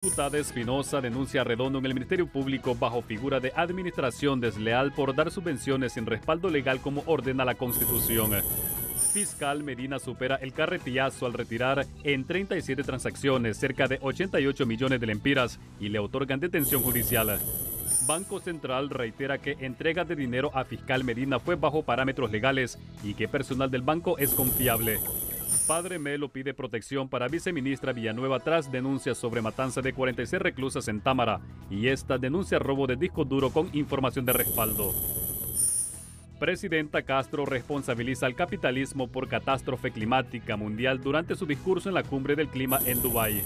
Diputada Espinosa denuncia a Redondo en el Ministerio Público bajo figura de administración desleal por dar subvenciones sin respaldo legal como ordena la Constitución. Fiscal Medina supera el carretillazo al retirar en 37 transacciones cerca de 88 millones de lempiras y le otorgan detención judicial. Banco Central reitera que entrega de dinero a Fiscal Medina fue bajo parámetros legales y que personal del banco es confiable. Padre Melo pide protección para viceministra Villanueva tras denuncias sobre matanza de 46 reclusas en Támara y esta denuncia robo de disco duro con información de respaldo. Presidenta Castro responsabiliza al capitalismo por catástrofe climática mundial durante su discurso en la cumbre del clima en Dubái.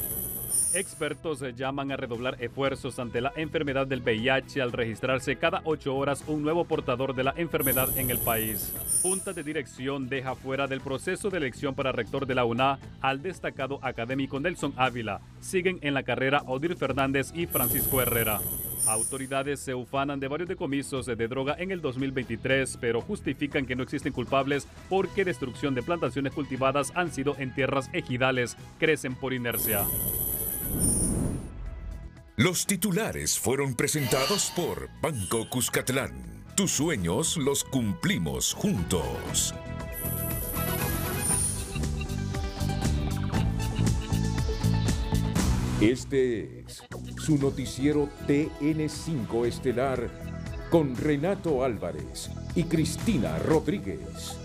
Expertos eh, llaman a redoblar esfuerzos ante la enfermedad del VIH al registrarse cada ocho horas un nuevo portador de la enfermedad en el país. Junta de dirección deja fuera del proceso de elección para rector de la UNA al destacado académico Nelson Ávila. Siguen en la carrera Odir Fernández y Francisco Herrera. Autoridades se ufanan de varios decomisos de droga en el 2023, pero justifican que no existen culpables porque destrucción de plantaciones cultivadas han sido en tierras ejidales, crecen por inercia. Los titulares fueron presentados por Banco Cuscatlán. Tus sueños los cumplimos juntos. Este es su noticiero TN5 Estelar con Renato Álvarez y Cristina Rodríguez.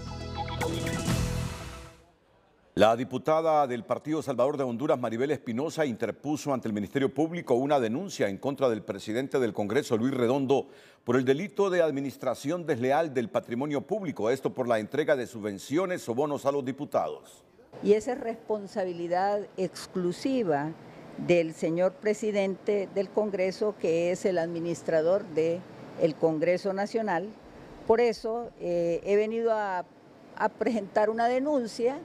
La diputada del Partido Salvador de Honduras, Maribel Espinosa, interpuso ante el Ministerio Público una denuncia en contra del presidente del Congreso, Luis Redondo, por el delito de administración desleal del patrimonio público, esto por la entrega de subvenciones o bonos a los diputados. Y esa es responsabilidad exclusiva del señor presidente del Congreso, que es el administrador del Congreso Nacional. Por eso eh, he venido a presentar una denuncia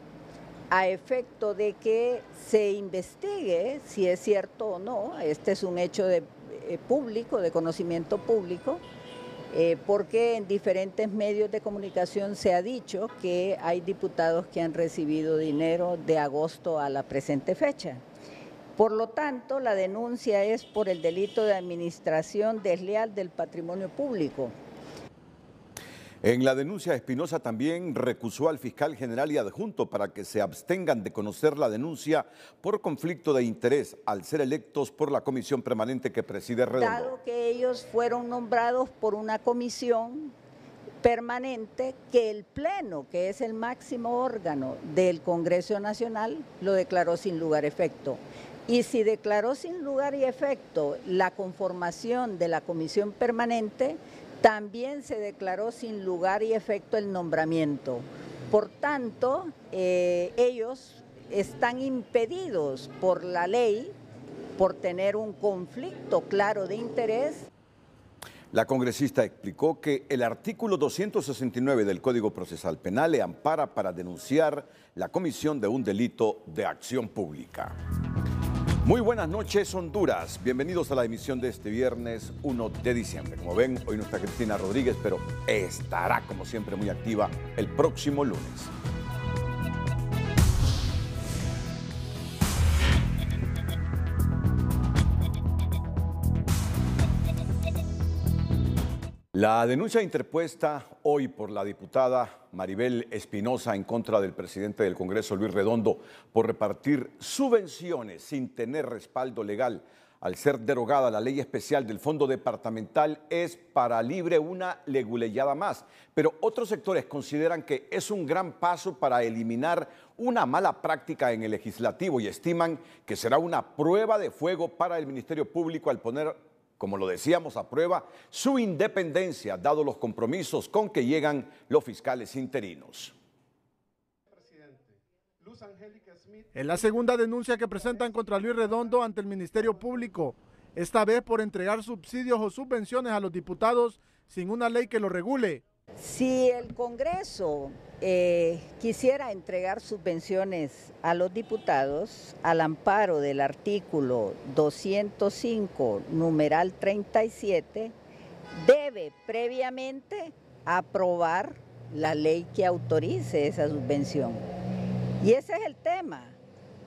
a efecto de que se investigue si es cierto o no, este es un hecho de, eh, público, de conocimiento público, eh, porque en diferentes medios de comunicación se ha dicho que hay diputados que han recibido dinero de agosto a la presente fecha. Por lo tanto, la denuncia es por el delito de administración desleal del patrimonio público. En la denuncia, Espinosa también recusó al fiscal general y adjunto para que se abstengan de conocer la denuncia por conflicto de interés al ser electos por la comisión permanente que preside Redondo. Dado que ellos fueron nombrados por una comisión permanente que el Pleno, que es el máximo órgano del Congreso Nacional, lo declaró sin lugar efecto. Y si declaró sin lugar y efecto la conformación de la comisión permanente, también se declaró sin lugar y efecto el nombramiento. Por tanto, eh, ellos están impedidos por la ley por tener un conflicto claro de interés. La congresista explicó que el artículo 269 del Código Procesal Penal le ampara para denunciar la comisión de un delito de acción pública. Muy buenas noches, Honduras. Bienvenidos a la emisión de este viernes 1 de diciembre. Como ven, hoy no está Cristina Rodríguez, pero estará como siempre muy activa el próximo lunes. La denuncia interpuesta hoy por la diputada Maribel Espinosa en contra del presidente del Congreso, Luis Redondo, por repartir subvenciones sin tener respaldo legal al ser derogada la ley especial del Fondo Departamental es para libre una leguleyada más. Pero otros sectores consideran que es un gran paso para eliminar una mala práctica en el legislativo y estiman que será una prueba de fuego para el Ministerio Público al poner como lo decíamos, aprueba su independencia, dado los compromisos con que llegan los fiscales interinos. En la segunda denuncia que presentan contra Luis Redondo ante el Ministerio Público, esta vez por entregar subsidios o subvenciones a los diputados sin una ley que lo regule. Si el Congreso eh, quisiera entregar subvenciones a los diputados al amparo del artículo 205, numeral 37, debe previamente aprobar la ley que autorice esa subvención. Y ese es el tema.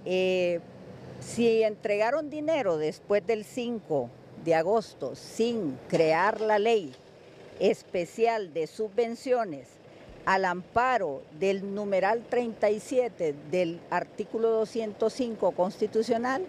Eh, si entregaron dinero después del 5 de agosto sin crear la ley especial de subvenciones al amparo del numeral 37 del artículo 205 constitucional,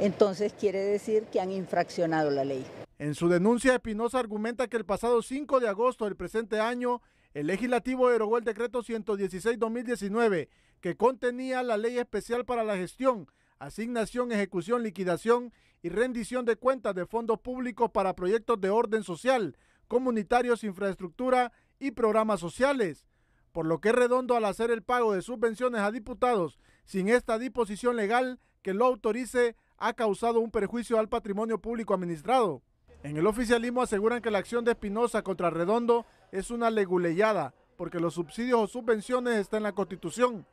entonces quiere decir que han infraccionado la ley. En su denuncia, Espinosa argumenta que el pasado 5 de agosto del presente año, el legislativo derogó el decreto 116-2019, que contenía la ley especial para la gestión, asignación, ejecución, liquidación y rendición de cuentas de fondos públicos para proyectos de orden social comunitarios, infraestructura y programas sociales, por lo que redondo al hacer el pago de subvenciones a diputados sin esta disposición legal que lo autorice ha causado un perjuicio al patrimonio público administrado. En el oficialismo aseguran que la acción de Espinosa contra Redondo es una leguleyada, porque los subsidios o subvenciones están en la Constitución.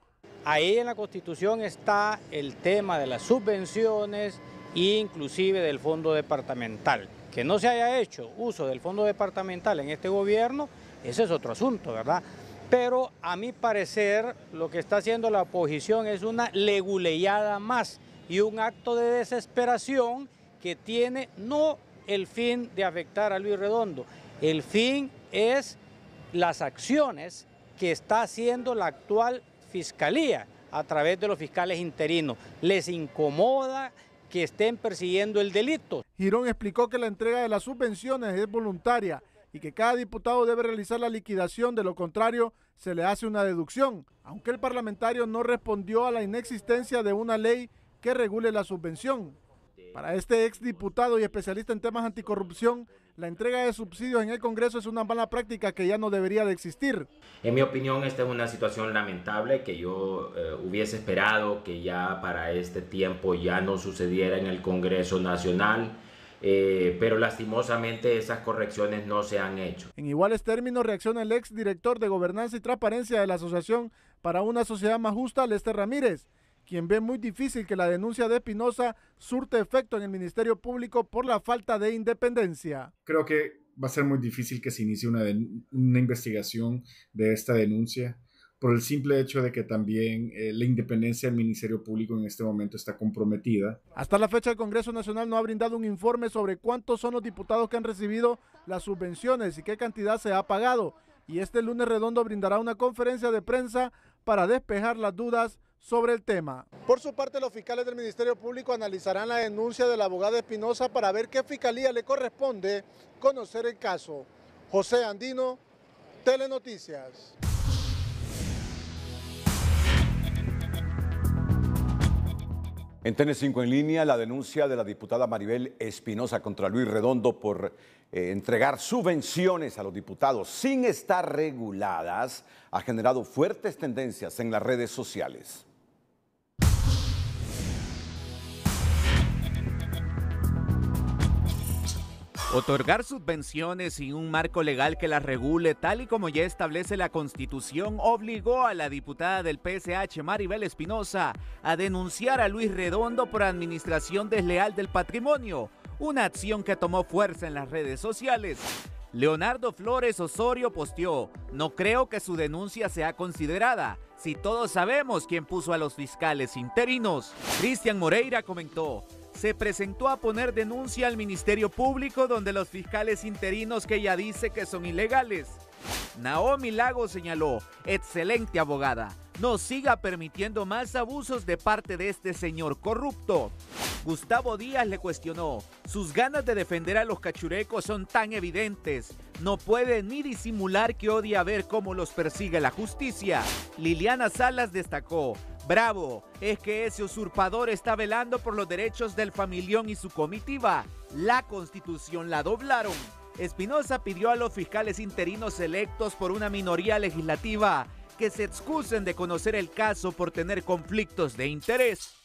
Ahí en la Constitución está el tema de las subvenciones e inclusive del fondo departamental. Que no se haya hecho uso del fondo departamental en este gobierno, ese es otro asunto, ¿verdad? Pero a mi parecer lo que está haciendo la oposición es una leguleyada más y un acto de desesperación que tiene no el fin de afectar a Luis Redondo, el fin es las acciones que está haciendo la actual fiscalía a través de los fiscales interinos. Les incomoda que estén persiguiendo el delito. Girón explicó que la entrega de las subvenciones es voluntaria y que cada diputado debe realizar la liquidación, de lo contrario se le hace una deducción, aunque el parlamentario no respondió a la inexistencia de una ley que regule la subvención. Para este exdiputado y especialista en temas anticorrupción, la entrega de subsidios en el Congreso es una mala práctica que ya no debería de existir. En mi opinión, esta es una situación lamentable que yo eh, hubiese esperado que ya para este tiempo ya no sucediera en el Congreso Nacional. Eh, pero lastimosamente esas correcciones no se han hecho. En iguales términos reacciona el ex director de Gobernanza y Transparencia de la Asociación para una Sociedad Más Justa, Lester Ramírez, quien ve muy difícil que la denuncia de Espinosa surte efecto en el Ministerio Público por la falta de independencia. Creo que va a ser muy difícil que se inicie una, investigación de esta denuncia por el simple hecho de que también eh, la independencia del Ministerio Público en este momento está comprometida. Hasta la fecha, el Congreso Nacional no ha brindado un informe sobre cuántos son los diputados que han recibido las subvenciones y qué cantidad se ha pagado. Y este lunes redondo brindará una conferencia de prensa para despejar las dudas sobre el tema. Por su parte, los fiscales del Ministerio Público analizarán la denuncia de la abogada Espinosa para ver qué fiscalía le corresponde conocer el caso. José Andino, Telenoticias. En TN5 en línea, la denuncia de la diputada Maribel Espinosa contra Luis Redondo por eh, entregar subvenciones a los diputados sin estar reguladas ha generado fuertes tendencias en las redes sociales. Otorgar subvenciones sin un marco legal que las regule, tal y como ya establece la Constitución, obligó a la diputada del PSH, Maribel Espinosa, a denunciar a Luis Redondo por administración desleal del patrimonio, una acción que tomó fuerza en las redes sociales. Leonardo Flores Osorio posteó, no creo que su denuncia sea considerada, si todos sabemos quién puso a los fiscales interinos. Cristian Moreira comentó, se presentó a poner denuncia al Ministerio Público donde los fiscales interinos que ella dice que son ilegales. Naomi Lago señaló, excelente abogada, no siga permitiendo más abusos de parte de este señor corrupto. Gustavo Díaz le cuestionó, sus ganas de defender a los cachurecos son tan evidentes, no puede ni disimular que odia ver cómo los persigue la justicia. Liliana Salas destacó, Bravo es que ese usurpador está velando por los derechos del familión y su comitiva. La constitución la doblaron. Espinosa pidió a los fiscales interinos electos por una minoría legislativa que se excusen de conocer el caso por tener conflictos de interés.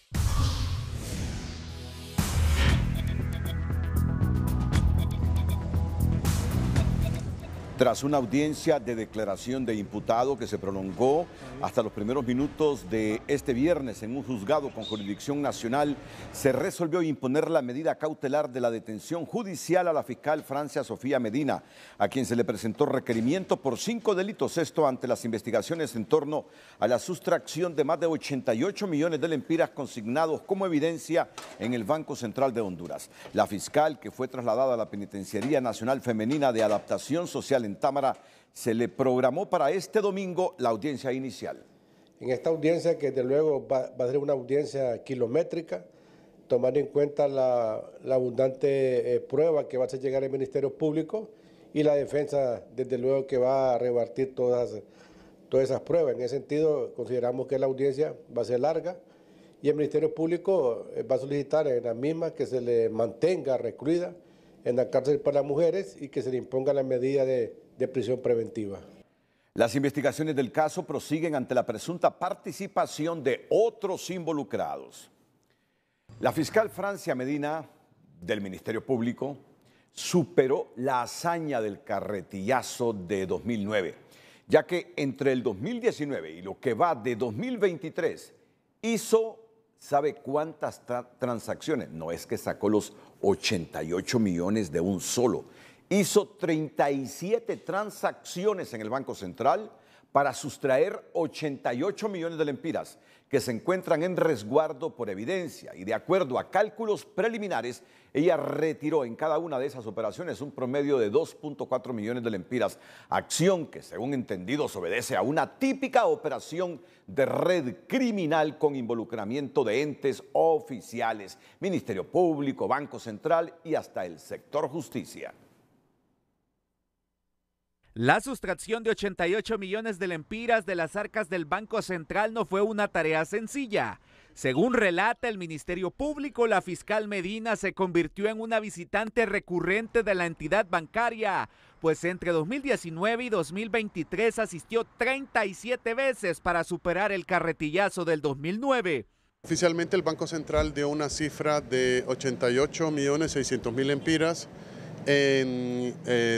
tras una audiencia de declaración de imputado que se prolongó hasta los primeros minutos de este viernes en un juzgado con jurisdicción nacional, se resolvió imponer la medida cautelar de la detención judicial a la fiscal Francia Sofía Medina, a quien se le presentó requerimiento por cinco delitos, esto ante las investigaciones en torno a la sustracción de más de 88 millones de lempiras consignados como evidencia en el Banco Central de Honduras. La fiscal, que fue trasladada a la Penitenciaría Nacional Femenina de Adaptación Social en Támara se le programó para este domingo la audiencia inicial. En esta audiencia, que desde luego va, a ser una audiencia kilométrica, tomando en cuenta la, abundante eh, prueba que va a llegar el Ministerio Público y la defensa, desde luego, que va a repartir todas, todas esas pruebas. En ese sentido, consideramos que la audiencia va a ser larga y el Ministerio Público eh, va a solicitar en la misma que se le mantenga recluida en la cárcel para mujeres y que se le imponga la medida de, de prisión preventiva. Las investigaciones del caso prosiguen ante la presunta participación de otros involucrados. La fiscal Francia Medina del Ministerio Público superó la hazaña del carretillazo de 2009, ya que entre el 2019 y lo que va de 2023 hizo ¿Sabe cuántas transacciones? No es que sacó los 88 millones de un solo. Hizo 37 transacciones en el Banco Central para sustraer 88 millones de lempiras que se encuentran en resguardo por evidencia y de acuerdo a cálculos preliminares, ella retiró en cada una de esas operaciones un promedio de 2.4 millones de lempiras, acción que según entendidos obedece a una típica operación de red criminal con involucramiento de entes oficiales, Ministerio Público, Banco Central y hasta el sector justicia. La sustracción de 88 millones de lempiras de las arcas del Banco Central no fue una tarea sencilla. Según relata el Ministerio Público, la fiscal Medina se convirtió en una visitante recurrente de la entidad bancaria, pues entre 2019 y 2023 asistió 37 veces para superar el carretillazo del 2009. Oficialmente el Banco Central dio una cifra de 88 millones 600 mil en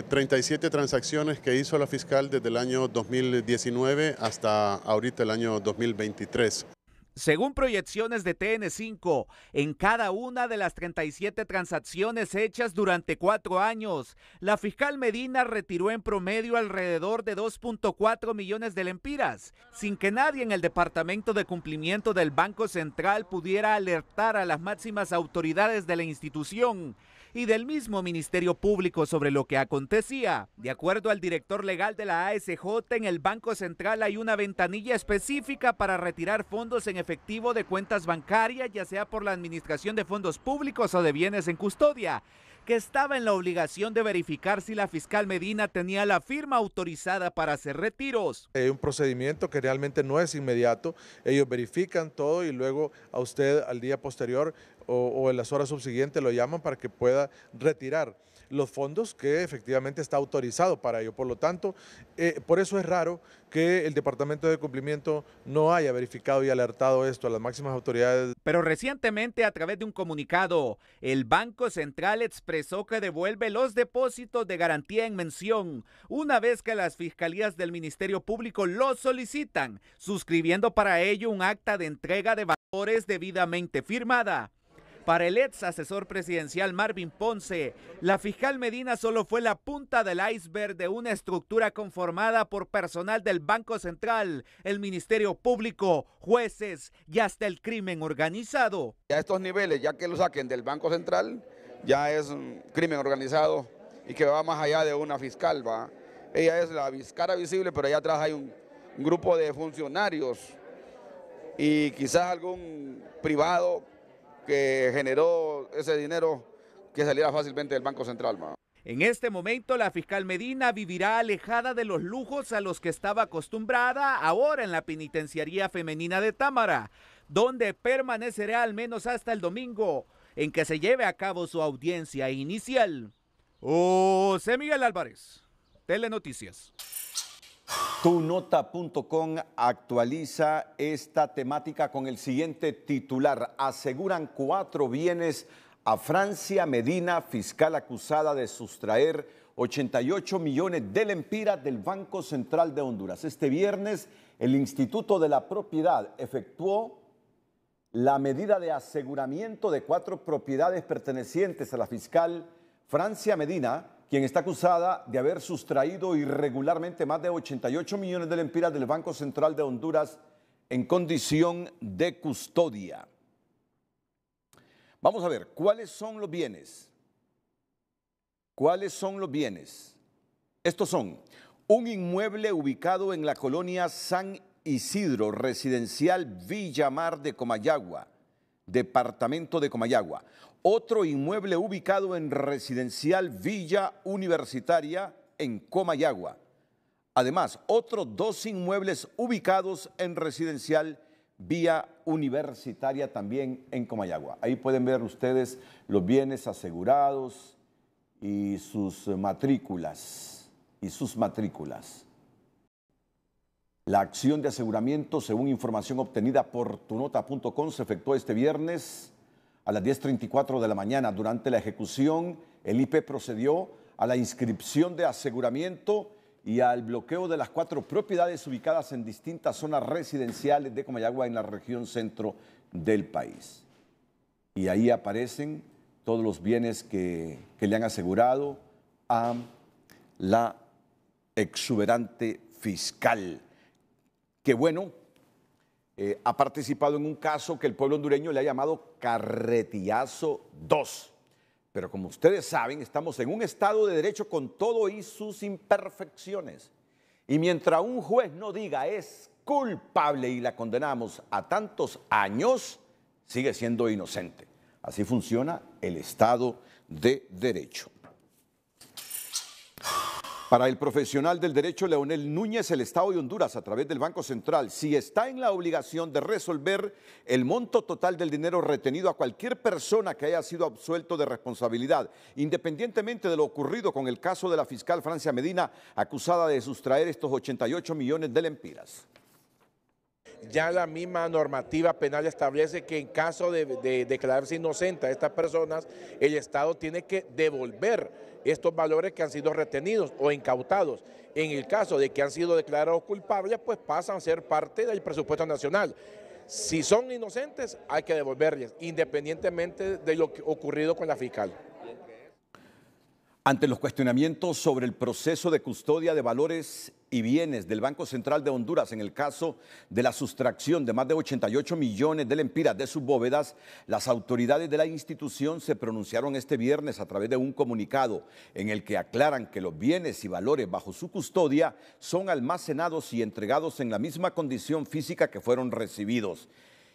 37 eh, transacciones que hizo la fiscal desde el año 2019 hasta ahorita el año 2023. Según proyecciones de TN5, en cada una de las 37 transacciones hechas durante cuatro años, la fiscal Medina retiró en promedio alrededor de 2.4 millones de lempiras, sin que nadie en el Departamento de Cumplimiento del Banco Central pudiera alertar a las máximas autoridades de la institución y del mismo Ministerio Público sobre lo que acontecía. De acuerdo al director legal de la ASJ, en el Banco Central hay una ventanilla específica para retirar fondos en efectivo de cuentas bancarias, ya sea por la administración de fondos públicos o de bienes en custodia que estaba en la obligación de verificar si la fiscal Medina tenía la firma autorizada para hacer retiros. Hay eh, un procedimiento que realmente no es inmediato, ellos verifican todo y luego a usted al día posterior o, en las horas subsiguientes lo llaman para que pueda retirar los fondos que efectivamente está autorizado para ello. Por lo tanto, eh, por eso es raro que el Departamento de Cumplimiento no haya verificado y alertado esto a las máximas autoridades. Pero recientemente, a través de un comunicado, el Banco Central expresó que devuelve los depósitos de garantía en mención una vez que las fiscalías del Ministerio Público lo solicitan, suscribiendo para ello un acta de entrega de valores debidamente firmada. Para el ex asesor presidencial Marvin Ponce, la fiscal Medina solo fue la punta del iceberg de una estructura conformada por personal del Banco Central, el Ministerio Público, jueces y hasta el crimen organizado. A estos niveles, ya que lo saquen del Banco Central, ya es un crimen organizado y que va más allá de una fiscal, va. Ella es la cara visible, pero allá atrás hay un grupo de funcionarios y quizás algún privado que generó ese dinero que saliera fácilmente del Banco Central. En este momento, la fiscal Medina vivirá alejada de los lujos a los que estaba acostumbrada ahora en la penitenciaría femenina de Támara, donde permanecerá al menos hasta el domingo, en que se lleve a cabo su audiencia inicial. José Miguel Álvarez, Telenoticias. Tunota.com actualiza esta temática con el siguiente titular. Aseguran cuatro bienes a Francia Medina, fiscal acusada de sustraer 88 millones de lempiras del Banco Central de Honduras. Este viernes, el Instituto de la Propiedad efectuó la medida de aseguramiento de cuatro propiedades pertenecientes a la fiscal Francia Medina, quien está acusada de haber sustraído irregularmente más de 88 millones de lempiras del Banco Central de Honduras en condición de custodia. Vamos a ver, ¿cuáles son los bienes? ¿Cuáles son los bienes? Estos son un inmueble ubicado en la colonia San Isidro, residencial Villamar de Comayagua, departamento de Comayagua. Otro inmueble ubicado en residencial Villa Universitaria en Comayagua. Además, otros dos inmuebles ubicados en residencial Vía Universitaria también en Comayagua. Ahí pueden ver ustedes los bienes asegurados y sus matrículas y sus matrículas. La acción de aseguramiento, según información obtenida por tunota.com, se efectuó este viernes a las 10.34 de la mañana. Durante la ejecución, el IP procedió a la inscripción de aseguramiento y al bloqueo de las cuatro propiedades ubicadas en distintas zonas residenciales de Comayagua en la región centro del país. Y ahí aparecen todos los bienes que, que le han asegurado a la exuberante fiscal que bueno, eh, ha participado en un caso que el pueblo hondureño le ha llamado Carretiazo 2. Pero como ustedes saben, estamos en un Estado de Derecho con todo y sus imperfecciones. Y mientras un juez no diga es culpable y la condenamos a tantos años, sigue siendo inocente. Así funciona el Estado de Derecho. Para el profesional del derecho Leonel Núñez, el Estado de Honduras, a través del Banco Central, si está en la obligación de resolver el monto total del dinero retenido a cualquier persona que haya sido absuelto de responsabilidad, independientemente de lo ocurrido con el caso de la fiscal Francia Medina, acusada de sustraer estos 88 millones de lempiras. Ya la misma normativa penal establece que en caso de, declararse inocente a estas personas, el Estado tiene que devolver estos valores que han sido retenidos o incautados. En el caso de que han sido declarados culpables, pues pasan a ser parte del presupuesto nacional. Si son inocentes, hay que devolverles, independientemente de lo que ocurrido con la fiscal. Ante los cuestionamientos sobre el proceso de custodia de valores y bienes del Banco Central de Honduras en el caso de la sustracción de más de 88 millones de lempiras de sus bóvedas, las autoridades de la institución se pronunciaron este viernes a través de un comunicado en el que aclaran que los bienes y valores bajo su custodia son almacenados y entregados en la misma condición física que fueron recibidos.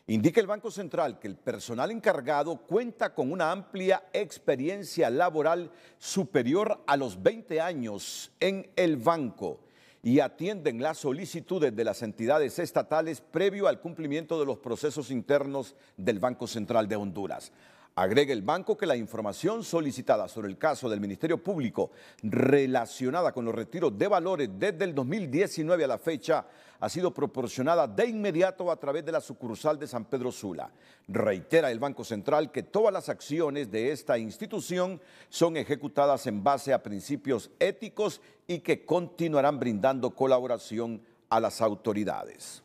Indica el Banco Central que el personal encargado cuenta con una amplia experiencia laboral superior a los 20 años en el banco y atienden las solicitudes de las entidades estatales previo al cumplimiento de los procesos internos del Banco Central de Honduras. Agrega el banco que la información solicitada sobre el caso del Ministerio Público relacionada con los retiros de valores desde el 2019 a la fecha ha sido proporcionada de inmediato a través de la sucursal de San Pedro Sula. Reitera el Banco Central que todas las acciones de esta institución son ejecutadas en base a principios éticos y que continuarán brindando colaboración a las autoridades.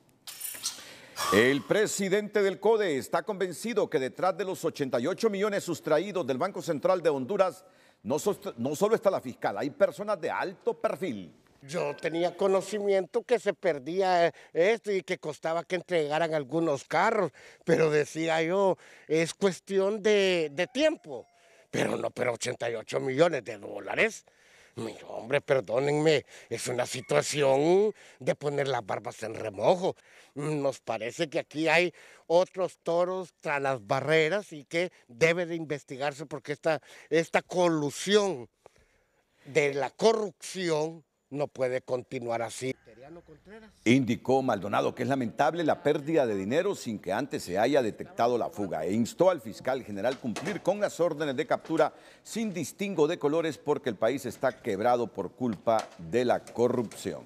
El presidente del CODE está convencido que detrás de los 88 millones sustraídos del Banco Central de Honduras no, solo está la fiscal, hay personas de alto perfil. Yo tenía conocimiento que se perdía eh, esto y que costaba que entregaran algunos carros, pero decía yo, es cuestión de, de tiempo. Pero no, pero 88 millones de dólares Mira, hombre, perdónenme, es una situación de poner las barbas en remojo. Nos parece que aquí hay otros toros tras las barreras y que debe de investigarse porque esta, esta colusión de la corrupción no puede continuar así. Indicó Maldonado que es lamentable la pérdida de dinero sin que antes se haya detectado la fuga e instó al fiscal general cumplir con las órdenes de captura sin distingo de colores porque el país está quebrado por culpa de la corrupción.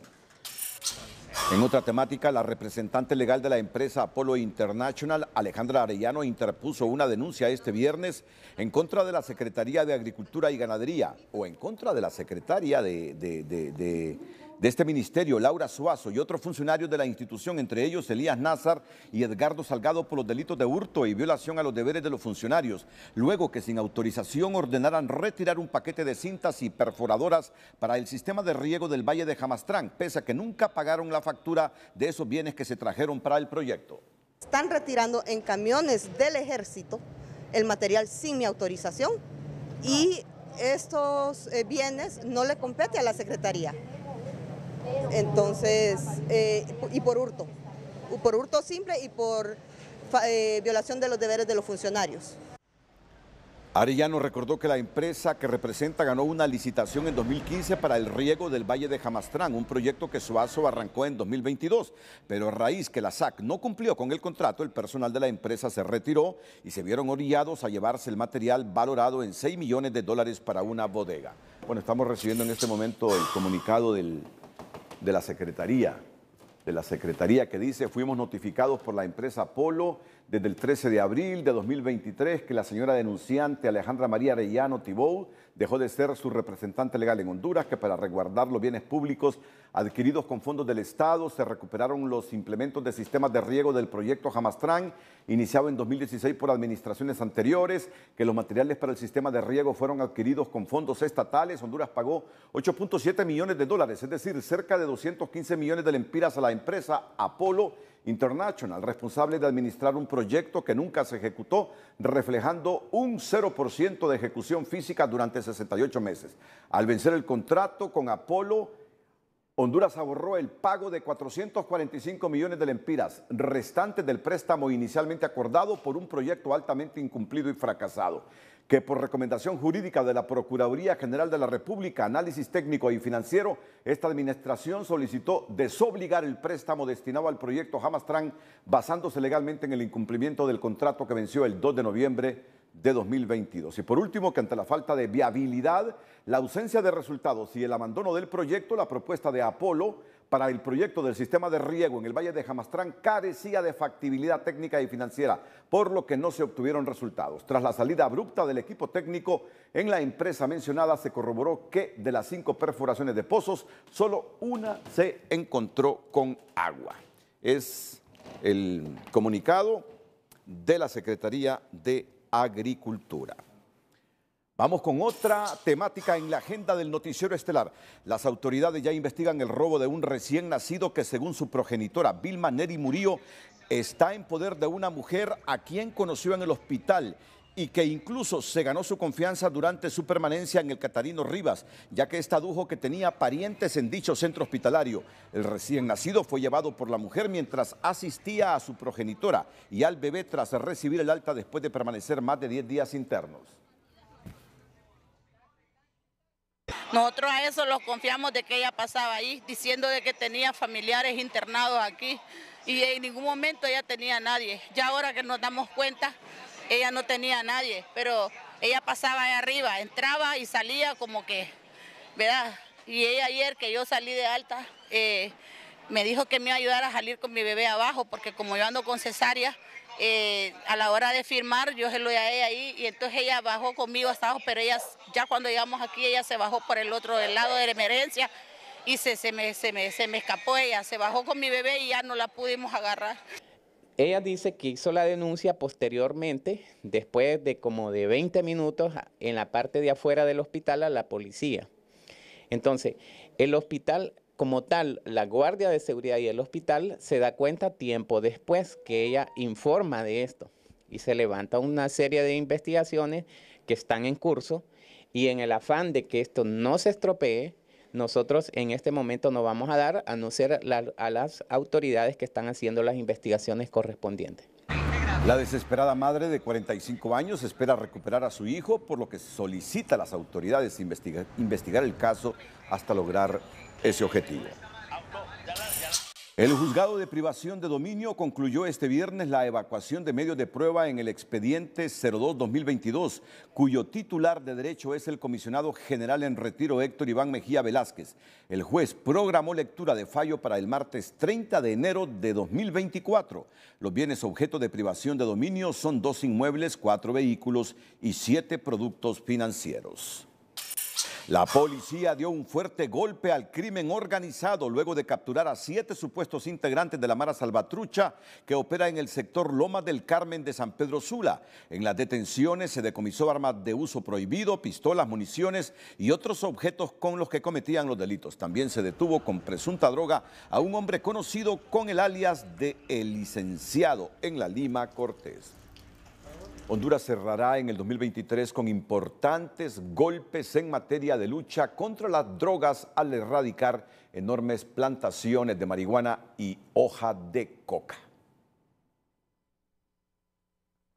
En otra temática, la representante legal de la empresa Apollo International, Alejandra Arellano, interpuso una denuncia este viernes en contra de la Secretaría de Agricultura y Ganadería o en contra de la Secretaría de de este ministerio, Laura Suazo y otros funcionarios de la institución, entre ellos Elías Nazar y Edgardo Salgado por los delitos de hurto y violación a los deberes de los funcionarios, luego que sin autorización ordenaran retirar un paquete de cintas y perforadoras para el sistema de riego del Valle de Jamastrán, pese a que nunca pagaron la factura de esos bienes que se trajeron para el proyecto. Están retirando en camiones del ejército el material sin mi autorización y estos eh, bienes no le compete a la Secretaría. Entonces, eh, y por hurto, por hurto simple y por eh, violación de los deberes de los funcionarios. Arellano recordó que la empresa que representa ganó una licitación en 2015 para el riego del Valle de Jamastrán, un proyecto que Suazo arrancó en 2022, pero a raíz que la SAC no cumplió con el contrato, el personal de la empresa se retiró y se vieron orillados a llevarse el material valorado en 6 millones de dólares para una bodega. Bueno, estamos recibiendo en este momento el comunicado del de la Secretaría, de la Secretaría que dice, fuimos notificados por la empresa Polo desde el 13 de abril de 2023 que la señora denunciante Alejandra María Arellano Tibou dejó de ser su representante legal en Honduras, que para resguardar los bienes públicos adquiridos con fondos del Estado se recuperaron los implementos de sistemas de riego del proyecto Jamastrán, iniciado en 2016 por administraciones anteriores, que los materiales para el sistema de riego fueron adquiridos con fondos estatales. Honduras pagó 8.7 millones de dólares, es decir, cerca de 215 millones de lempiras a la empresa Apolo International, responsable de administrar un proyecto que nunca se ejecutó, reflejando un 0% de ejecución física durante 68 meses. Al vencer el contrato con Apolo, Honduras ahorró el pago de 445 millones de lempiras restantes del préstamo inicialmente acordado por un proyecto altamente incumplido y fracasado, que por recomendación jurídica de la Procuraduría General de la República, análisis técnico y financiero, esta administración solicitó desobligar el préstamo destinado al proyecto Hamastran basándose legalmente en el incumplimiento del contrato que venció el 2 de noviembre de 2022. Y por último, que ante la falta de viabilidad, la ausencia de resultados y el abandono del proyecto, la propuesta de Apolo para el proyecto del sistema de riego en el Valle de Jamastrán carecía de factibilidad técnica y financiera, por lo que no se obtuvieron resultados. Tras la salida abrupta del equipo técnico en la empresa mencionada, se corroboró que de las cinco perforaciones de pozos, solo una se encontró con agua. Es el comunicado de la Secretaría de Agricultura. Vamos con otra temática en la agenda del noticiero estelar. Las autoridades ya investigan el robo de un recién nacido que según su progenitora Vilma Neri Murillo está en poder de una mujer a quien conoció en el hospital y que incluso se ganó su confianza durante su permanencia en el Catarino Rivas, ya que esta que tenía parientes en dicho centro hospitalario. El recién nacido fue llevado por la mujer mientras asistía a su progenitora y al bebé tras recibir el alta después de permanecer más de 10 días internos. Nosotros a eso los confiamos de que ella pasaba ahí, diciendo de que tenía familiares internados aquí y en ningún momento ella tenía a nadie. Ya ahora que nos damos cuenta, ella no tenía a nadie, pero ella pasaba ahí arriba, entraba y salía como que, ¿verdad? Y ella ayer que yo salí de alta, eh, me dijo que me iba a ayudar a salir con mi bebé abajo, porque como yo ando con cesárea, eh, a la hora de firmar yo se lo dejé ahí y entonces ella bajó conmigo hasta abajo, pero ella ya cuando llegamos aquí ella se bajó por el otro lado de la emergencia y se, se, me, se me escapó ella, se bajó con mi bebé y ya no la pudimos agarrar. Ella dice que hizo la denuncia posteriormente, después de como de 20 minutos, en la parte de afuera del hospital a la policía. Entonces, el hospital como tal, la guardia de seguridad y el hospital se da cuenta tiempo después que ella informa de esto y se levanta una serie de investigaciones que están en curso y en el afán de que esto no se estropee, nosotros en este momento no vamos a dar, a no ser a las autoridades que están haciendo las investigaciones correspondientes. La desesperada madre de 45 años espera recuperar a su hijo, por lo que solicita a las autoridades investigar el caso hasta lograr ese objetivo. El juzgado de privación de dominio concluyó este viernes la evacuación de medios de prueba en el expediente 02-2022, cuyo titular de derecho es el comisionado general en retiro Héctor Iván Mejía Velázquez. El juez programó lectura de fallo para el martes 30 de enero de 2024. Los bienes objeto de privación de dominio son dos inmuebles, cuatro vehículos y siete productos financieros. La policía dio un fuerte golpe al crimen organizado luego de capturar a siete supuestos integrantes de la Mara Salvatrucha que opera en el sector Loma del Carmen de San Pedro Sula. En las detenciones se decomisó armas de uso prohibido, pistolas, municiones y otros objetos con los que cometían los delitos. También se detuvo con presunta droga a un hombre conocido con el alias de El Licenciado en la Lima Cortés. Honduras cerrará en el 2023 con importantes golpes en materia de lucha contra las drogas al erradicar enormes plantaciones de marihuana y hoja de coca.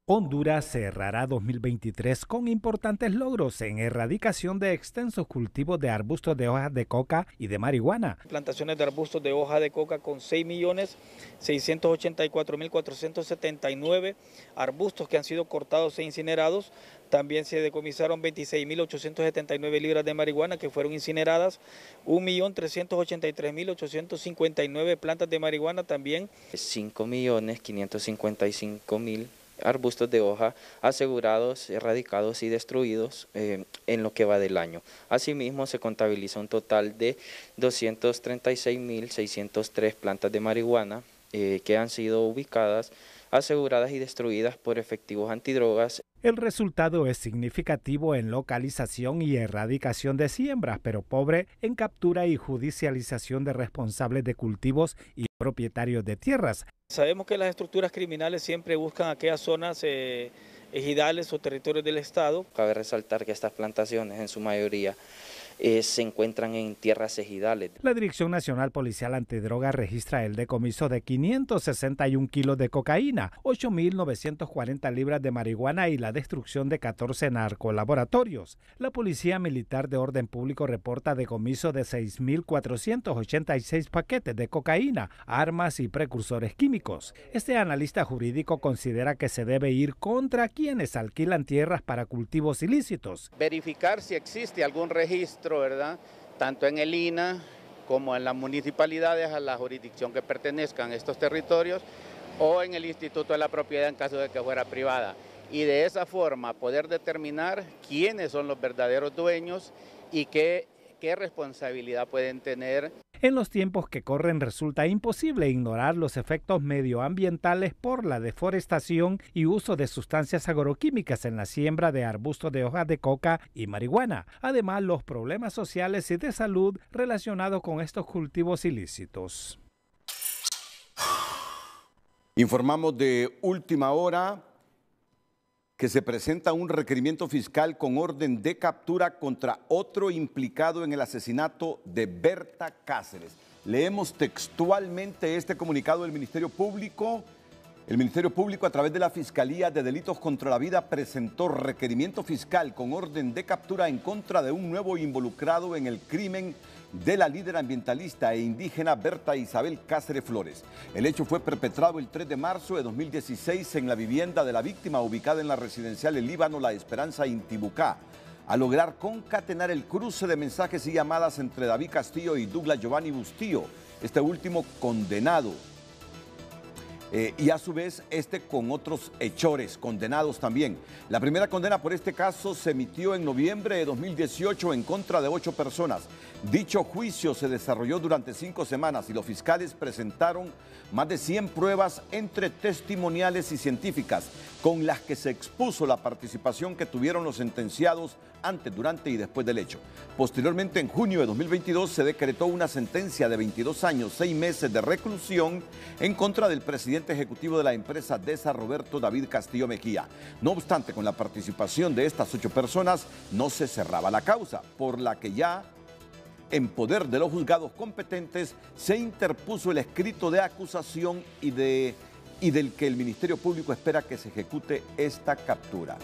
Honduras cerrará 2023 con importantes logros en erradicación de extensos cultivos de arbustos de hojas de coca y de marihuana. Plantaciones de arbustos de hoja de coca con 6.684.479 arbustos que han sido cortados e incinerados. También se decomisaron 26.879 libras de marihuana que fueron incineradas, 1.383.859 plantas de marihuana también. 5.555.000 arbustos de hoja asegurados, erradicados y destruidos eh, en lo que va del año. Asimismo, se contabiliza un total de 236.603 plantas de marihuana eh, que han sido ubicadas aseguradas y destruidas por efectivos antidrogas. El resultado es significativo en localización y erradicación de siembras, pero pobre en captura y judicialización de responsables de cultivos y propietarios de tierras. Sabemos que las estructuras criminales siempre buscan aquellas zonas eh, ejidales o territorios del Estado. Cabe resaltar que estas plantaciones en su mayoría eh, se encuentran en tierras ejidales. La Dirección Nacional Policial Antidroga registra el decomiso de 561 kilos de cocaína, 8.940 libras de marihuana y la destrucción de 14 narcolaboratorios. La Policía Militar de Orden Público reporta decomiso de 6.486 paquetes de cocaína, armas y precursores químicos. Este analista jurídico considera que se debe ir contra quienes alquilan tierras para cultivos ilícitos. Verificar si existe algún registro tanto en el INA como en las municipalidades a la jurisdicción que pertenezcan estos territorios o en el Instituto de la Propiedad en caso de que fuera privada. Y de esa forma poder determinar quiénes son los verdaderos dueños y qué qué responsabilidad pueden tener. En los tiempos que corren resulta imposible ignorar los efectos medioambientales por la deforestación y uso de sustancias agroquímicas en la siembra de arbustos de hojas de coca y marihuana, además los problemas sociales y de salud relacionados con estos cultivos ilícitos. Informamos de última hora que se presenta un requerimiento fiscal con orden de captura contra otro implicado en el asesinato de Berta Cáceres. Leemos textualmente este comunicado del Ministerio Público. El Ministerio Público, a través de la Fiscalía de Delitos contra la Vida, presentó requerimiento fiscal con orden de captura en contra de un nuevo involucrado en el crimen de la líder ambientalista e indígena Berta Isabel Cáceres Flores. El hecho fue perpetrado el 3 de marzo de 2016 en la vivienda de la víctima ubicada en la residencial El Líbano La Esperanza Intibucá. A lograr concatenar el cruce de mensajes y llamadas entre David Castillo y Douglas Giovanni Bustío, este último condenado eh, y a su vez este con otros hechores condenados también. La primera condena por este caso se emitió en noviembre de 2018 en contra de ocho personas. Dicho juicio se desarrolló durante cinco semanas y los fiscales presentaron más de 100 pruebas entre testimoniales y científicas con las que se expuso la participación que tuvieron los sentenciados antes, durante y después del hecho. Posteriormente, en junio de 2022, se decretó una sentencia de 22 años, 6 meses de reclusión en contra del presidente ejecutivo de la empresa DESA, Roberto David Castillo Mejía. No obstante, con la participación de estas ocho personas, no se cerraba la causa, por la que ya en poder de los juzgados competentes, se interpuso el escrito de acusación y, de, y, del que el Ministerio Público espera que se ejecute esta captura.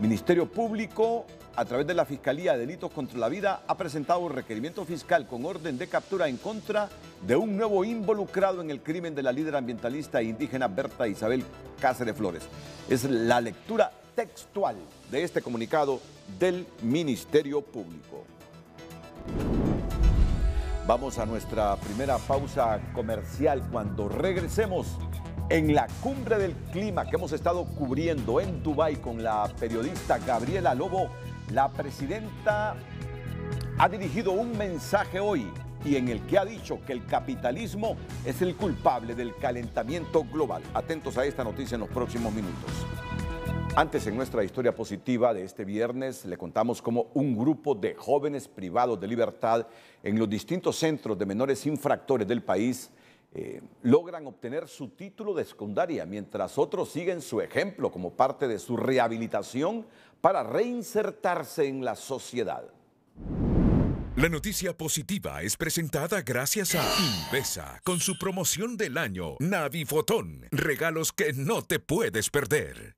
Ministerio Público a través de la Fiscalía de Delitos contra la Vida, ha presentado un requerimiento fiscal con orden de captura en contra de un nuevo involucrado en el crimen de la líder ambientalista e indígena Berta Isabel Cáceres Flores. Es la lectura textual de este comunicado del Ministerio Público. Vamos a nuestra primera pausa comercial cuando regresemos en la cumbre del clima que hemos estado cubriendo en Dubái con la periodista Gabriela Lobo la presidenta ha dirigido un mensaje hoy y en el que ha dicho que el capitalismo es el culpable del calentamiento global. Atentos a esta noticia en los próximos minutos. Antes, en nuestra historia positiva de este viernes, le contamos cómo un grupo de jóvenes privados de libertad en los distintos centros de menores infractores del país eh, logran obtener su título de secundaria, mientras otros siguen su ejemplo como parte de su rehabilitación para reinsertarse en la sociedad. La noticia positiva es presentada gracias a Invesa con su promoción del año Navifotón, regalos que no te puedes perder.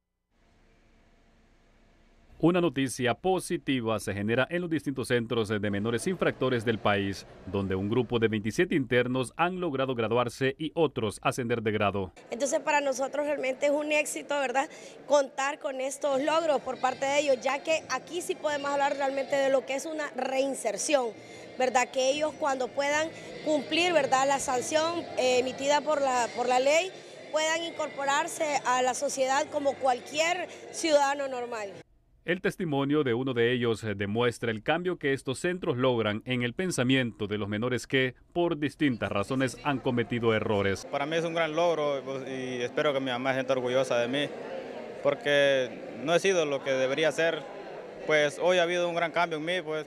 Una noticia positiva se genera en los distintos centros de menores infractores del país, donde un grupo de 27 internos han logrado graduarse y otros ascender de grado. Entonces para nosotros realmente es un éxito, ¿verdad? Contar con estos logros por parte de ellos, ya que aquí sí podemos hablar realmente de lo que es una reinserción, ¿verdad? Que ellos cuando puedan cumplir, ¿verdad? La sanción eh, emitida por la, por la ley puedan incorporarse a la sociedad como cualquier ciudadano normal. El testimonio de uno de ellos eh, demuestra el cambio que estos centros logran en el pensamiento de los menores que, por distintas razones, han cometido errores. Para mí es un gran logro pues, y espero que mi mamá se orgullosa de mí, porque no he sido lo que debería ser. Pues hoy ha habido un gran cambio en mí, pues,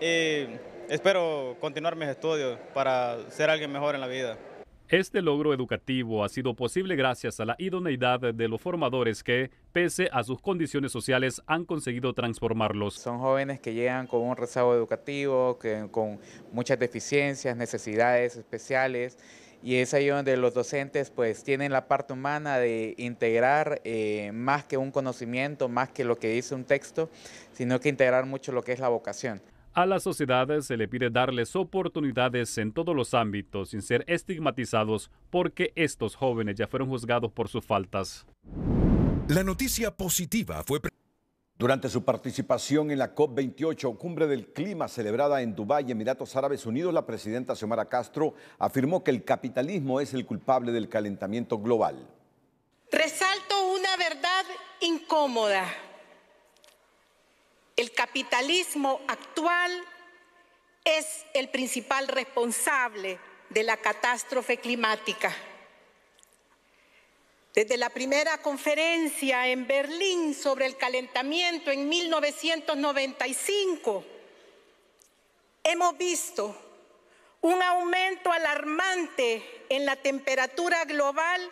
y espero continuar mis estudios para ser alguien mejor en la vida. Este logro educativo ha sido posible gracias a la idoneidad de los formadores que, pese a sus condiciones sociales, han conseguido transformarlos. Son jóvenes que llegan con un rezago educativo, que, con muchas deficiencias, necesidades especiales, y es ahí donde los docentes pues tienen la parte humana de integrar eh, más que un conocimiento, más que lo que dice un texto, sino que integrar mucho lo que es la vocación. A las sociedades se le pide darles oportunidades en todos los ámbitos sin ser estigmatizados porque estos jóvenes ya fueron juzgados por sus faltas. La noticia positiva fue... Durante su participación en la COP28, cumbre del clima celebrada en Dubái, Emiratos Árabes Unidos, la presidenta Xiomara Castro afirmó que el capitalismo es el culpable del calentamiento global. Resalto una verdad incómoda. El capitalismo actual es el principal responsable de la catástrofe climática. Desde la primera conferencia en Berlín sobre el calentamiento en 1995, hemos visto un aumento alarmante en la temperatura global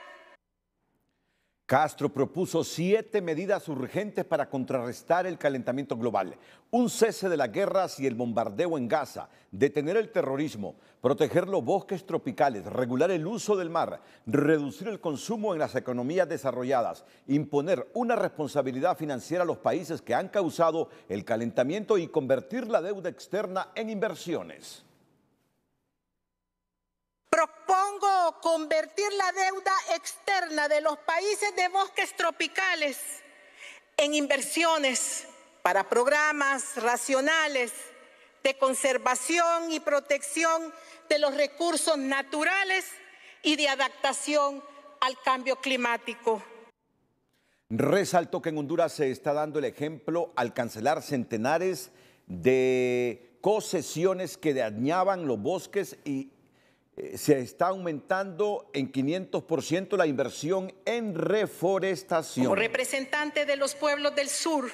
Castro propuso siete medidas urgentes para contrarrestar el calentamiento global, un cese de las guerras y el bombardeo en Gaza, detener el terrorismo, proteger los bosques tropicales, regular el uso del mar, reducir el consumo en las economías desarrolladas, imponer una responsabilidad financiera a los países que han causado el calentamiento y convertir la deuda externa en inversiones. convertir la deuda externa de los países de bosques tropicales en inversiones para programas racionales de conservación y protección de los recursos naturales y de adaptación al cambio climático. Resaltó que en Honduras se está dando el ejemplo al cancelar centenares de concesiones que dañaban los bosques y eh, se está aumentando en 500% la inversión en reforestación. Como representante de los pueblos del sur,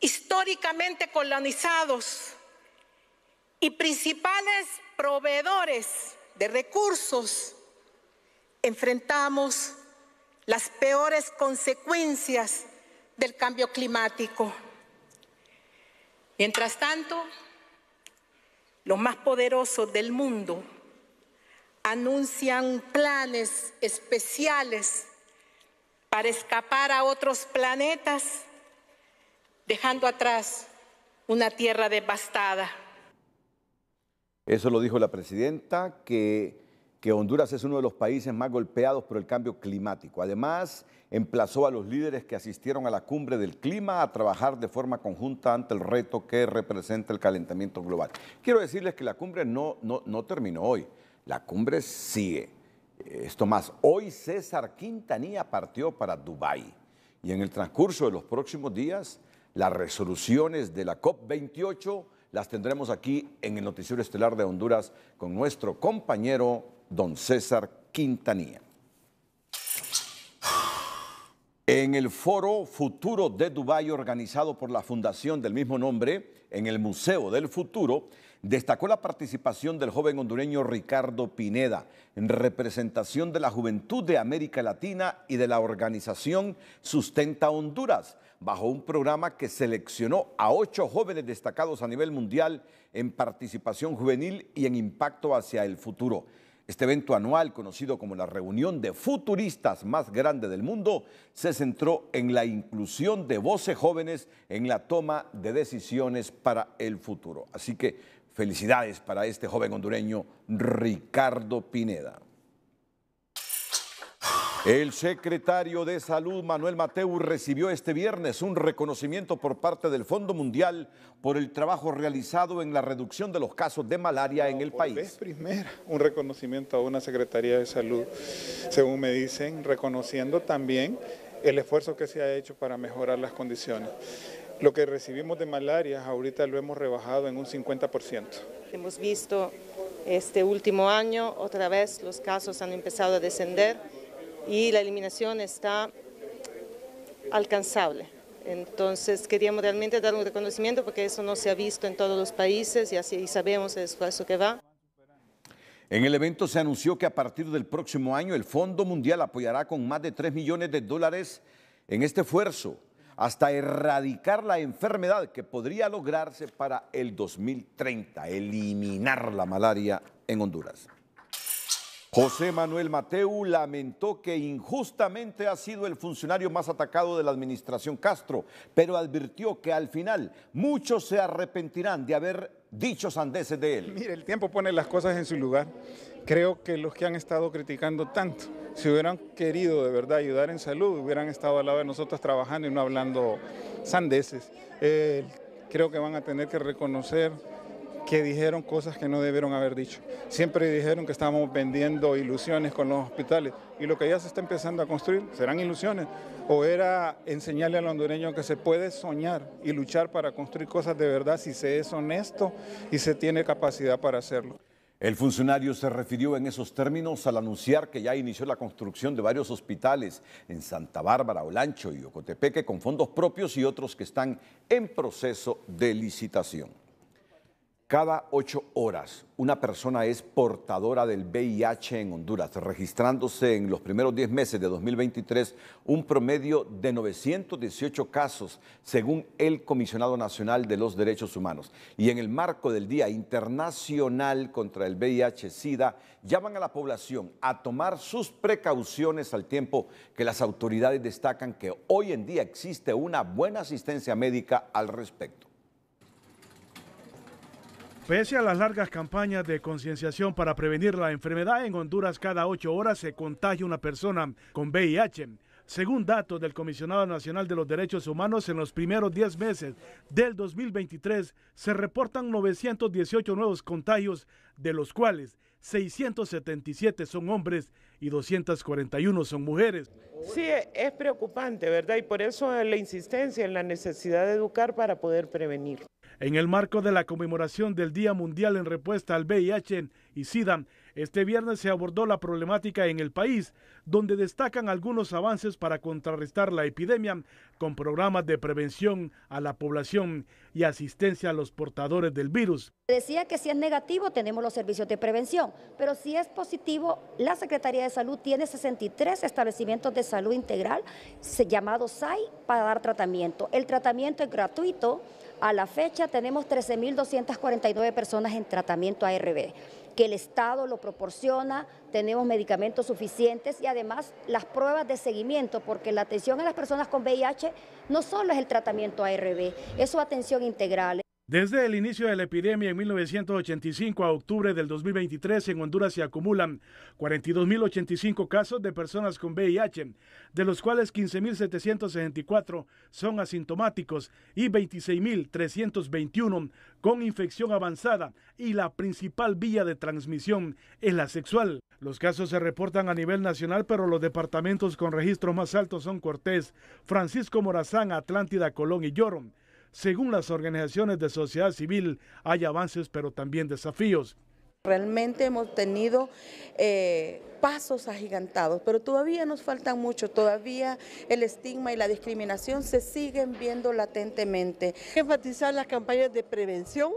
históricamente colonizados y principales proveedores de recursos, enfrentamos las peores consecuencias del cambio climático. Mientras tanto, los más poderosos del mundo anuncian planes especiales para escapar a otros planetas, dejando atrás una tierra devastada. Eso lo dijo la presidenta, que, Honduras es uno de los países más golpeados por el cambio climático. Además, emplazó a los líderes que asistieron a la cumbre del clima a trabajar de forma conjunta ante el reto que representa el calentamiento global. Quiero decirles que la cumbre no, no terminó hoy. La cumbre sigue. Esto más, hoy César Quintanilla partió para Dubái y en el transcurso de los próximos días las resoluciones de la COP28 las tendremos aquí en el Noticiero Estelar de Honduras con nuestro compañero don César Quintanilla. En el foro Futuro de Dubái organizado por la fundación del mismo nombre en el Museo del Futuro, destacó la participación del joven hondureño Ricardo Pineda en representación de la Juventud de América Latina y de la organización Sustenta Honduras, bajo un programa que seleccionó a ocho jóvenes destacados a nivel mundial en participación juvenil y en impacto hacia el futuro. Este evento anual, conocido como la reunión de futuristas más grande del mundo, se centró en la inclusión de voces jóvenes en la toma de decisiones para el futuro. Así que felicidades para este joven hondureño, Ricardo Pineda. El secretario de Salud, Manuel Mateu, recibió este viernes un reconocimiento por parte del Fondo Mundial por el trabajo realizado en la reducción de los casos de malaria en el país. Es primera un reconocimiento a una Secretaría de Salud, según me dicen, reconociendo también el esfuerzo que se ha hecho para mejorar las condiciones. Lo que recibimos de malaria ahorita lo hemos rebajado en un 50%. Hemos visto este último año, otra vez los casos han empezado a descender y la eliminación está alcanzable. Entonces queríamos realmente dar un reconocimiento porque eso no se ha visto en todos los países y, así, sabemos el esfuerzo que va. En el evento se anunció que a partir del próximo año el Fondo Mundial apoyará con más de 3 millones de dólares en este esfuerzo hasta erradicar la enfermedad que podría lograrse para el 2030, eliminar la malaria en Honduras. José Manuel Mateu lamentó que injustamente ha sido el funcionario más atacado de la administración Castro, pero advirtió que al final muchos se arrepentirán de haber dicho sandeces de él. Mire, el tiempo pone las cosas en su lugar. Creo que los que han estado criticando tanto, si hubieran querido de verdad ayudar en salud, hubieran estado al lado de nosotros trabajando y no hablando sandeces. Eh, creo que van a tener que reconocer que dijeron cosas que no debieron haber dicho. Siempre dijeron que estábamos vendiendo ilusiones con los hospitales y lo que ya se está empezando a construir serán ilusiones o era enseñarle al hondureño que se puede soñar y luchar para construir cosas de verdad si se es honesto y se tiene capacidad para hacerlo. El funcionario se refirió en esos términos al anunciar que ya inició la construcción de varios hospitales en Santa Bárbara, Olancho y Ocotepeque con fondos propios y otros que están en proceso de licitación. Cada ocho horas, una persona es portadora del VIH en Honduras, registrándose en los primeros 10 meses de 2023 un promedio de 918 casos, según el Comisionado Nacional de los Derechos Humanos. Y en el marco del Día Internacional contra el VIH-Sida, llaman a la población a tomar sus precauciones al tiempo que las autoridades destacan que hoy en día existe una buena asistencia médica al respecto. Pese a las largas campañas de concienciación para prevenir la enfermedad, en Honduras cada ocho horas se contagia una persona con VIH. Según datos del Comisionado Nacional de los Derechos Humanos, en los primeros 10 meses del 2023 se reportan 918 nuevos contagios, de los cuales 677 son hombres y 241 son mujeres. Sí, e, es preocupante, ¿verdad? Y por eso la insistencia en la necesidad de educar para poder prevenir. En el marco de la conmemoración del Día Mundial en respuesta al VIH y SIDA, este viernes se abordó la problemática en el país, donde destacan algunos avances para contrarrestar la epidemia con programas de prevención a la población y asistencia a los portadores del virus. Decía que si es negativo tenemos los servicios de prevención, pero si es positivo, la Secretaría de Salud tiene 63 establecimientos de salud integral llamados SAI para dar tratamiento. El tratamiento es gratuito a la fecha tenemos 13.249 personas en tratamiento ARV, que el Estado lo proporciona, tenemos medicamentos suficientes y además las pruebas de seguimiento, porque la atención a las personas con VIH no solo es el tratamiento ARV, es su atención integral. Desde el inicio de la epidemia en 1985 a octubre del 2023 en Honduras se acumulan 42.085 casos de personas con VIH, de los cuales 15.764 son asintomáticos y 26.321 con infección avanzada y la principal vía de transmisión es la sexual. Los casos se reportan a nivel nacional, pero los departamentos con registros más altos son Cortés, Francisco Morazán, Atlántida, Colón y Llorón. Según las organizaciones de sociedad civil, hay avances pero también desafíos. Realmente hemos tenido eh, pasos agigantados, pero todavía nos faltan mucho, todavía el estigma y la discriminación se siguen viendo latentemente. enfatizar las campañas de prevención,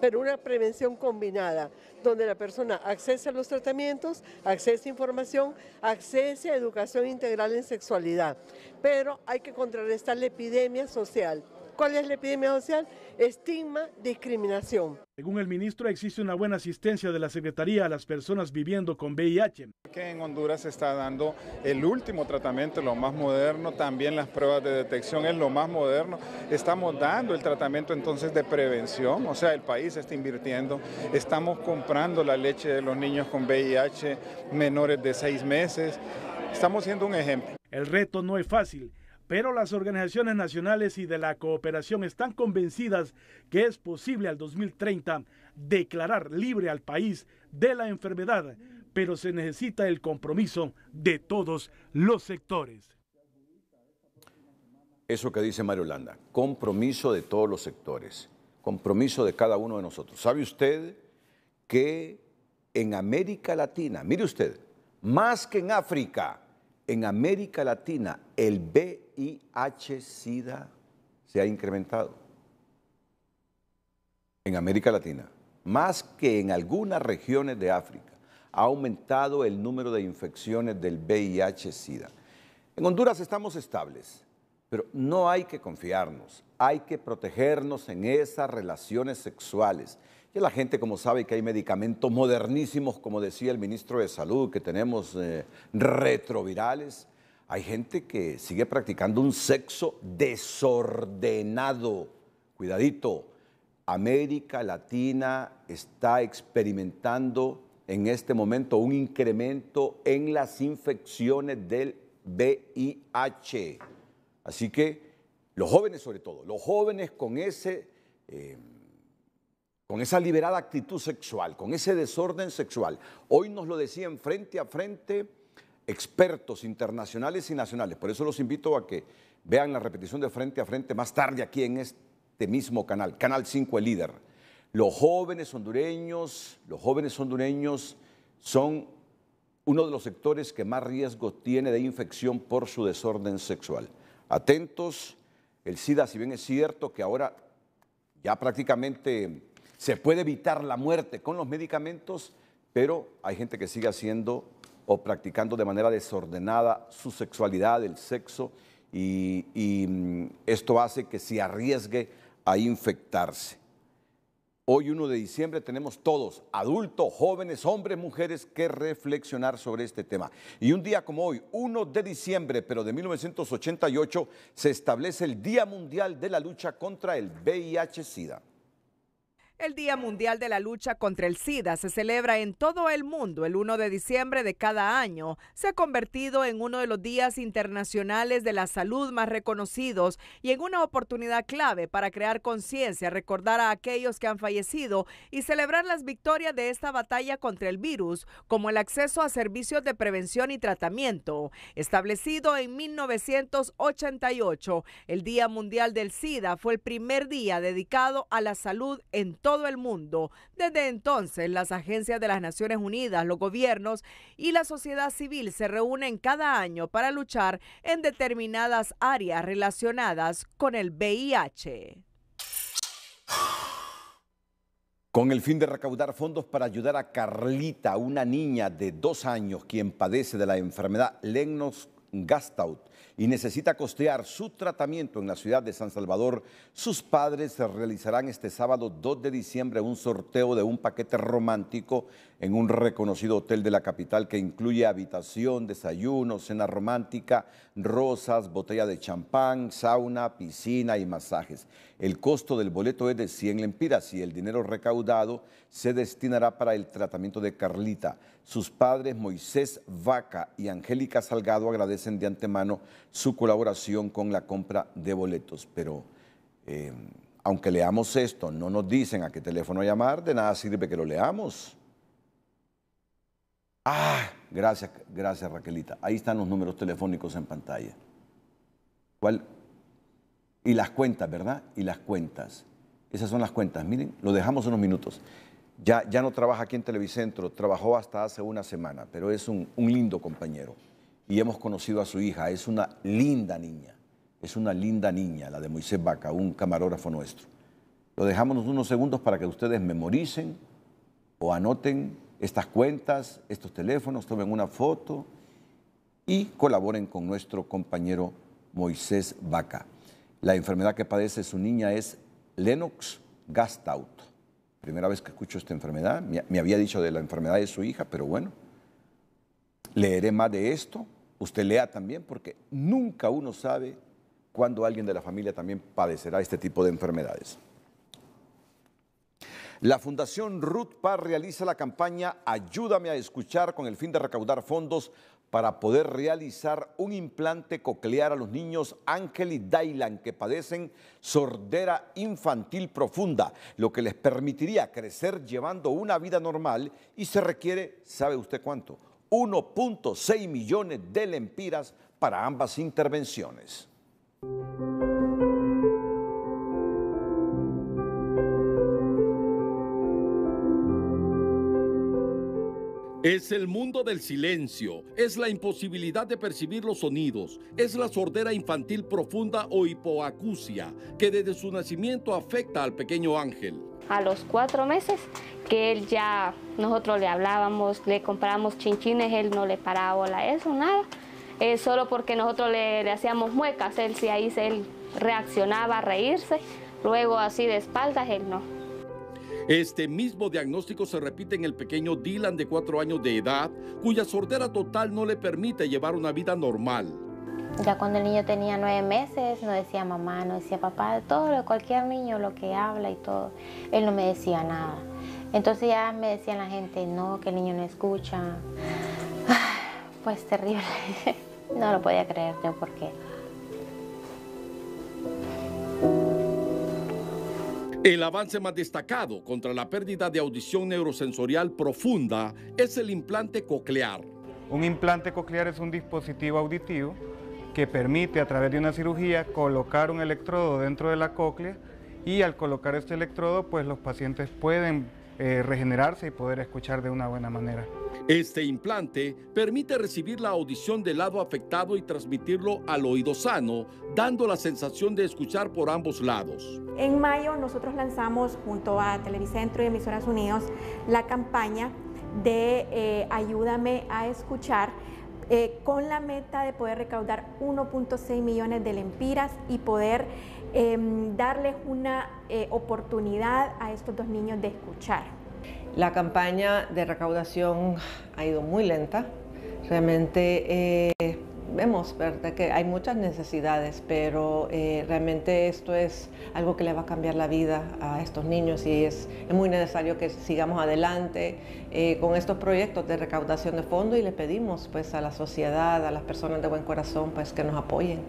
pero una prevención combinada, donde la persona accede a los tratamientos, accede a información, accede a educación integral en sexualidad. Pero hay que contrarrestar la epidemia social. ¿Cuál es la epidemia social? Estigma, discriminación. Según el ministro, existe una buena asistencia de la Secretaría a las personas viviendo con VIH. Que en Honduras se está dando el último tratamiento, lo más moderno, también las pruebas de detección es lo más moderno. Estamos dando el tratamiento entonces de prevención, o sea, el país está invirtiendo, estamos comprando la leche de los niños con VIH menores de seis meses, estamos siendo un ejemplo. El reto no es fácil pero las organizaciones nacionales y de la cooperación están convencidas que es posible al 2030 declarar libre al país de la enfermedad, pero se necesita el compromiso de todos los sectores. Eso que dice Mario Landa, compromiso de todos los sectores, compromiso de cada uno de nosotros. ¿Sabe usted que en América Latina, mire usted, más que en África, en América Latina el VIH-Sida se ha incrementado. En América Latina, más que en algunas regiones de África, ha aumentado el número de infecciones del VIH-Sida. En Honduras estamos estables, pero no hay que confiarnos, hay que protegernos en esas relaciones sexuales y la gente, como sabe, que hay medicamentos modernísimos, como decía el ministro de Salud, que tenemos eh, retrovirales. Hay gente que sigue practicando un sexo desordenado. Cuidadito, América Latina está experimentando en este momento un incremento en las infecciones del VIH. Así que los jóvenes sobre todo, los jóvenes con ese eh, con esa liberada actitud sexual, con ese desorden sexual. Hoy nos lo decían frente a frente expertos internacionales y nacionales. Por eso los invito a que vean la repetición de frente a frente más tarde aquí en este mismo canal, Canal 5 El Líder. Los jóvenes hondureños, los jóvenes hondureños son uno de los sectores que más riesgo tiene de infección por su desorden sexual. Atentos, el SIDA, si bien es cierto que ahora ya prácticamente se puede evitar la muerte con los medicamentos, pero hay gente que sigue haciendo o practicando de manera desordenada su sexualidad, el sexo, y, mm, esto hace que se arriesgue a infectarse. Hoy 1 de diciembre tenemos todos, adultos, jóvenes, hombres, mujeres, que reflexionar sobre este tema. Y un día como hoy, 1 de diciembre, pero de 1988, se establece el Día Mundial de la Lucha contra el VIH-Sida. El Día Mundial de la Lucha contra el SIDA se celebra en todo el mundo el 1 de diciembre de cada año. Se ha convertido en uno de los días internacionales de la salud más reconocidos y en una oportunidad clave para crear conciencia, recordar a aquellos que han fallecido y celebrar las victorias de esta batalla contra el virus, como el acceso a servicios de prevención y tratamiento. Establecido en 1988, el Día Mundial del SIDA fue el primer día dedicado a la salud en todo todo el mundo. Desde entonces, las agencias de las Naciones Unidas, los gobiernos y la sociedad civil se reúnen cada año para luchar en determinadas áreas relacionadas con el VIH. Con el fin de recaudar fondos para ayudar a Carlita, una niña de dos años quien padece de la enfermedad Lennox Gastaut y necesita costear su tratamiento en la ciudad de San Salvador, sus padres realizarán este sábado 2 de diciembre un sorteo de un paquete romántico en un reconocido hotel de la capital que incluye habitación, desayuno, cena romántica, rosas, botella de champán, sauna, piscina y masajes. El costo del boleto es de 100 lempiras y el dinero recaudado se destinará para el tratamiento de Carlita. Sus padres Moisés Vaca y Angélica Salgado agradecen de antemano su colaboración con la compra de boletos. Pero eh, aunque leamos esto, no nos dicen a qué teléfono llamar, de nada sirve que lo leamos. Ah, gracias, gracias Raquelita. Ahí están los números telefónicos en pantalla. ¿Cuál? Y las cuentas, ¿verdad? Y las cuentas. Esas son las cuentas. Miren, lo dejamos unos minutos. Ya, no trabaja aquí en Televicentro, trabajó hasta hace una semana, pero es un, un lindo compañero. Y hemos conocido a su hija, es una linda niña, es una linda niña, la de Moisés Vaca, un camarógrafo nuestro. Lo dejamos unos segundos para que ustedes memoricen o anoten estas cuentas, estos teléfonos, tomen una foto y colaboren con nuestro compañero Moisés Vaca. La enfermedad que padece su niña es Lennox-Gastaut primera vez que escucho esta enfermedad, me había dicho de la enfermedad de su hija, pero bueno, leeré más de esto, usted lea también, porque nunca uno sabe cuándo alguien de la familia también padecerá este tipo de enfermedades. La Fundación Ruth Paz realiza la campaña Ayúdame a escuchar con el fin de recaudar fondos para poder realizar un implante coclear a los niños Ángel y Dylan que padecen sordera infantil profunda, lo que les permitiría crecer llevando una vida normal y se requiere, ¿sabe usted cuánto? 1.6 millones de lempiras para ambas intervenciones. Es el mundo del silencio, es la imposibilidad de percibir los sonidos, es la sordera infantil profunda o hipoacusia que desde su nacimiento afecta al pequeño ángel. A los cuatro meses que él ya, nosotros le hablábamos, le comprábamos chinchines, él no le paraba la eso, nada. Eh, solo porque nosotros le, hacíamos muecas, él sí ahí él reaccionaba a reírse, luego así de espaldas él no. Este mismo diagnóstico se repite en el pequeño Dylan de cuatro años de edad, cuya sordera total no le permite llevar una vida normal. Ya cuando el niño tenía nueve meses, no decía mamá, no decía papá, todo, cualquier niño lo que habla y todo, él no me decía nada. Entonces ya me decían la gente, no, que el niño no escucha. Pues terrible. No lo podía creer por qué. El avance más destacado contra la pérdida de audición neurosensorial profunda es el implante coclear. Un implante coclear es un dispositivo auditivo que permite a través de una cirugía colocar un electrodo dentro de la cóclea y al colocar este electrodo pues los pacientes pueden eh, regenerarse y poder escuchar de una buena manera. Este implante permite recibir la audición del lado afectado y transmitirlo al oído sano, dando la sensación de escuchar por ambos lados. En mayo nosotros lanzamos junto a Televicentro y Emisoras Unidos la campaña de eh, Ayúdame a escuchar. Eh, con la meta de poder recaudar 1.6 millones de lempiras y poder Em, darles una eh, oportunidad a estos dos niños de escuchar. La campaña de recaudación ha ido muy lenta. Realmente eh, vemos que hay muchas necesidades, pero eh, realmente esto es algo que le va a cambiar la vida a estos niños y es, muy necesario que sigamos adelante con estos proyectos de recaudación de fondos y le pedimos pues, a la sociedad, a las personas de buen corazón pues, que nos apoyen.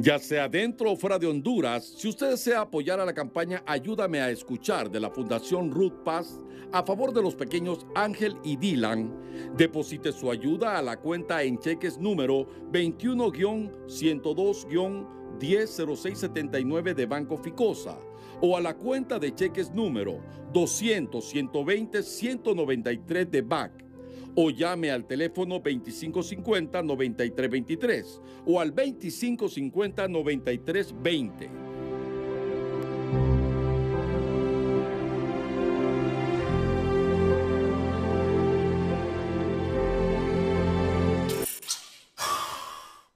Ya sea dentro o fuera de Honduras, si usted desea apoyar a la campaña Ayúdame a escuchar de la Fundación Ruth Paz a favor de los pequeños Ángel y Dylan, deposite su ayuda a la cuenta en cheques número 21-102-100679 de Banco Ficosa o a la cuenta de cheques número 200-120-193 de BAC o llame al teléfono 2550-9323 o al 2550-9320.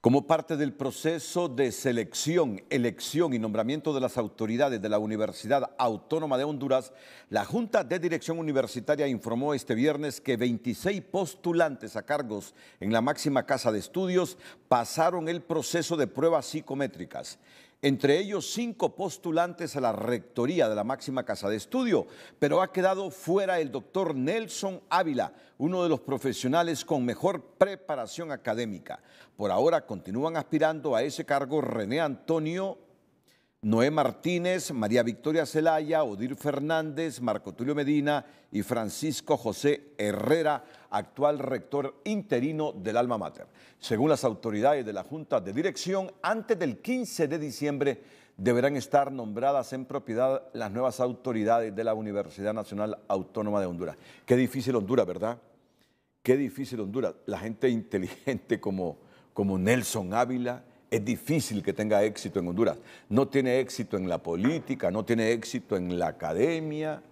Como parte del proceso de selección, elección y nombramiento de las autoridades de la Universidad Autónoma de Honduras, la Junta de Dirección Universitaria informó este viernes que 26 postulantes a cargos en la máxima casa de estudios pasaron el proceso de pruebas psicométricas entre ellos cinco postulantes a la rectoría de la máxima casa de estudio, pero ha quedado fuera el doctor Nelson Ávila, uno de los profesionales con mejor preparación académica. Por ahora continúan aspirando a ese cargo René Antonio Noé Martínez, María Victoria Celaya, Odir Fernández, Marco Tulio Medina y Francisco José Herrera, actual rector interino del Alma Mater. Según las autoridades de la Junta de Dirección, antes del 15 de diciembre deberán estar nombradas en propiedad las nuevas autoridades de la Universidad Nacional Autónoma de Honduras. Qué difícil Honduras, ¿verdad? Qué difícil Honduras. La gente inteligente como, como Nelson Ávila es difícil que tenga éxito en Honduras. No tiene éxito en la política, no tiene éxito en la academia.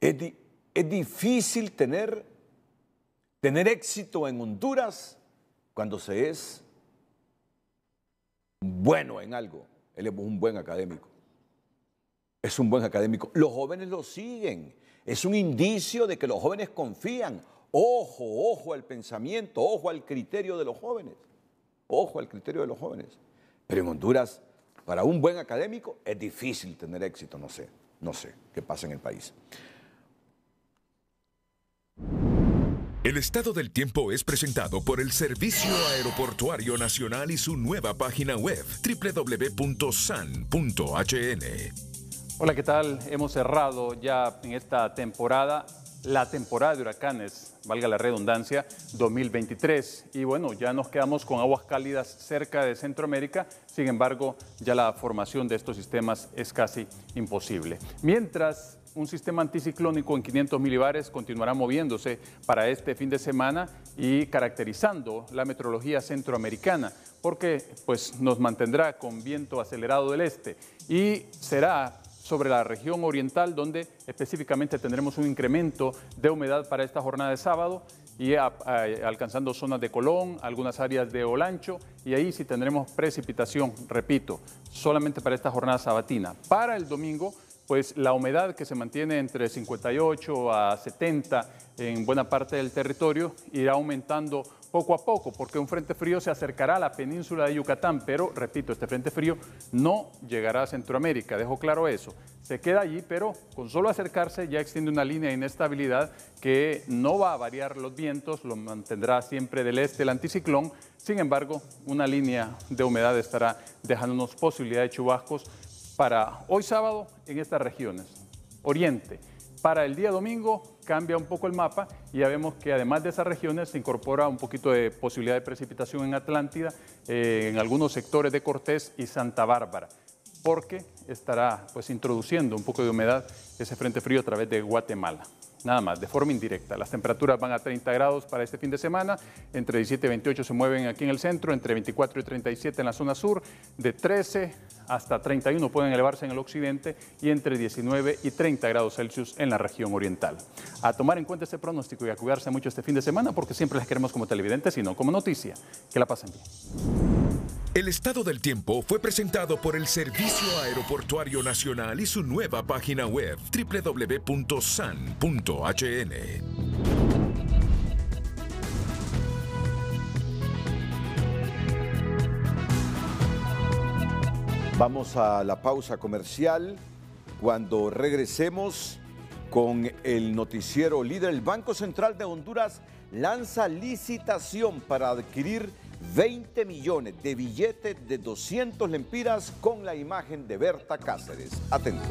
Es, difícil tener, tener éxito en Honduras cuando se es bueno en algo. Él es un buen académico. Es un buen académico. Los jóvenes lo siguen. Es un indicio de que los jóvenes confían. Ojo, ojo al pensamiento, ojo al criterio de los jóvenes. Ojo al criterio de los jóvenes. Pero en Honduras, para un buen académico, es difícil tener éxito, no sé, no sé qué pasa en el país. El estado del tiempo es presentado por el Servicio Aeroportuario Nacional y su nueva página web www.san.hn. Hola, ¿qué tal? Hemos cerrado ya en esta temporada la temporada de huracanes, valga la redundancia, 2023. Y bueno, ya nos quedamos con aguas cálidas cerca de Centroamérica, sin embargo, ya la formación de estos sistemas es casi imposible. Mientras, un sistema anticiclónico en 500 milibares continuará moviéndose para este fin de semana y caracterizando la metrología centroamericana, porque pues, nos mantendrá con viento acelerado del este y será sobre la región oriental, donde específicamente tendremos un incremento de humedad para esta jornada de sábado y alcanzando zonas de Colón, algunas áreas de Olancho, y ahí sí tendremos precipitación, repito, solamente para esta jornada sabatina. Para el domingo, pues la humedad que se mantiene entre 58 a 70 en buena parte del territorio, irá aumentando poco a poco, porque un frente frío se acercará a la península de Yucatán, pero, repito, este frente frío no llegará a Centroamérica, dejo claro eso. Se queda allí, pero con solo acercarse ya extiende una línea de inestabilidad que no va a variar los vientos, lo mantendrá siempre del este el anticiclón, sin embargo, una línea de humedad estará dejándonos posibilidad de chubascos para hoy sábado en estas regiones. Oriente, para el día domingo cambia un poco el mapa y ya vemos que además de esas regiones se incorpora un poquito de posibilidad de precipitación en Atlántida, eh, en algunos sectores de Cortés y Santa Bárbara, porque estará pues introduciendo un poco de humedad ese frente frío a través de Guatemala nada más, de forma indirecta. Las temperaturas van a 30 grados para este fin de semana, entre 17 y 28 se mueven aquí en el centro, entre 24 y 37 en la zona sur, de 13 hasta 31 pueden elevarse en el occidente y entre 19 y 30 grados Celsius en la región oriental. A tomar en cuenta este pronóstico y a cuidarse mucho este fin de semana porque siempre les queremos como televidentes y no como noticia. Que la pasen bien. El estado del tiempo fue presentado por el Servicio Aeroportuario Nacional y su nueva página web www.san.hn. Vamos a la pausa comercial. Cuando regresemos con el noticiero líder, el Banco Central de Honduras lanza licitación para adquirir 20 millones de billetes de 200 lempiras con la imagen de Berta Cáceres. Atentos.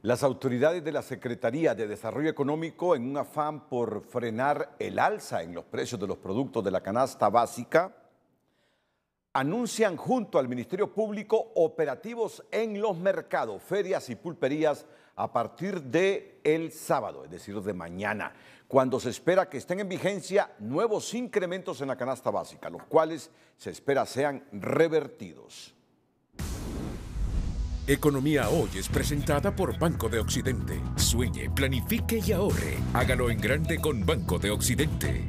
Las autoridades de la Secretaría de Desarrollo Económico, en un afán por frenar el alza en los precios de los productos de la canasta básica, anuncian junto al Ministerio Público operativos en los mercados, ferias y pulperías a partir de el sábado, es decir, de mañana, cuando se espera que estén en vigencia nuevos incrementos en la canasta básica, los cuales se espera sean revertidos. Economía Hoy es presentada por Banco de Occidente. Sueñe, planifique y ahorre. Hágalo en grande con Banco de Occidente.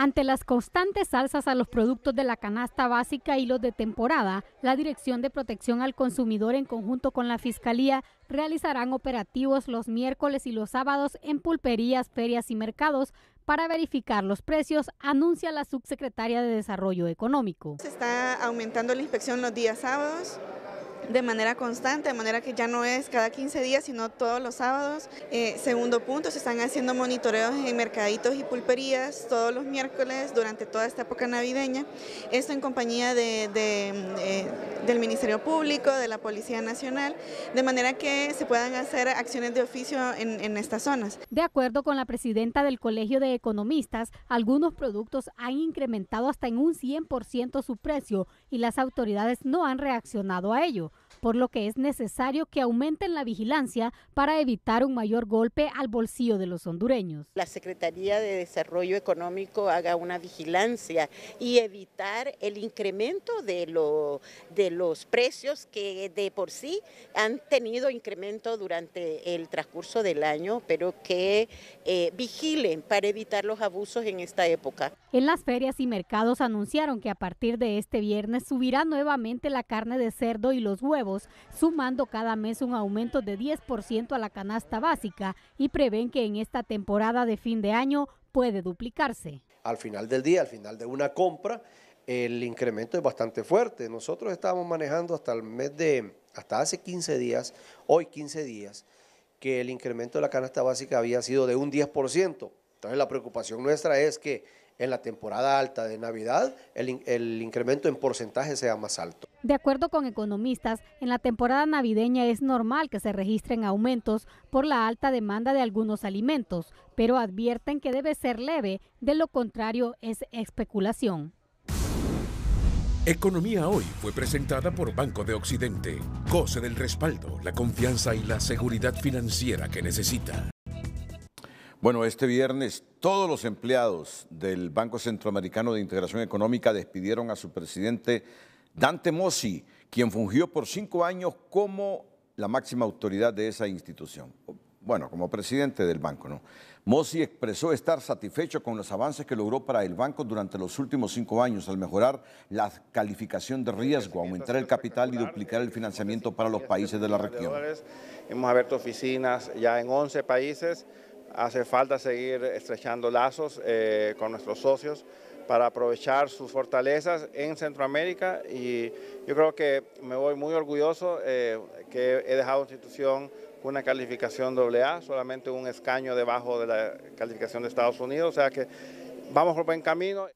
Ante las constantes salsas a los productos de la canasta básica y los de temporada, la Dirección de Protección al Consumidor en conjunto con la Fiscalía realizarán operativos los miércoles y los sábados en pulperías, ferias y mercados para verificar los precios, anuncia la subsecretaria de Desarrollo Económico. Se está aumentando la inspección los días sábados de manera constante, de manera que ya no es cada 15 días, sino todos los sábados. Eh, segundo punto, se están haciendo monitoreos en mercaditos y pulperías todos los miércoles durante toda esta época navideña. Esto en compañía de, eh, del Ministerio Público, de la Policía Nacional, de manera que se puedan hacer acciones de oficio en, en estas zonas. De acuerdo con la presidenta del Colegio de Economistas, algunos productos han incrementado hasta en un 100% su precio y las autoridades no han reaccionado a ello por lo que es necesario que aumenten la vigilancia para evitar un mayor golpe al bolsillo de los hondureños. La Secretaría de Desarrollo Económico haga una vigilancia y evitar el incremento de, los precios que de por sí han tenido incremento durante el transcurso del año, pero que eh, vigilen para evitar los abusos en esta época. En las ferias y mercados anunciaron que a partir de este viernes subirá nuevamente la carne de cerdo y los huevos sumando cada mes un aumento de 10% a la canasta básica y prevén que en esta temporada de fin de año puede duplicarse. Al final del día, al final de una compra, el incremento es bastante fuerte. Nosotros estábamos manejando hasta el mes de, hasta hace 15 días, hoy 15 días, que el incremento de la canasta básica había sido de un 10%. Entonces la preocupación nuestra es que en la temporada alta de Navidad el, incremento en porcentaje sea más alto. De acuerdo con economistas, en la temporada navideña es normal que se registren aumentos por la alta demanda de algunos alimentos, pero advierten que debe ser leve, de lo contrario es especulación. Economía Hoy fue presentada por Banco de Occidente. Goce del respaldo, la confianza y la seguridad financiera que necesita. Bueno, este viernes todos los empleados del Banco Centroamericano de Integración Económica despidieron a su presidente Dante Mossi, quien fungió por cinco años como la máxima autoridad de esa institución. Bueno, como presidente del banco, ¿no? Mossi expresó estar satisfecho con los avances que logró para el banco durante los últimos cinco años al mejorar la calificación de riesgo, aumentar el capital y duplicar el financiamiento para los países de la región. Hemos abierto oficinas ya en 11 países. Hace falta seguir estrechando lazos eh, con nuestros socios para aprovechar sus fortalezas en Centroamérica y yo creo que me voy muy orgulloso eh, que he dejado institución con una calificación AA, solamente un escaño debajo de la calificación de Estados Unidos, o sea que vamos por buen camino.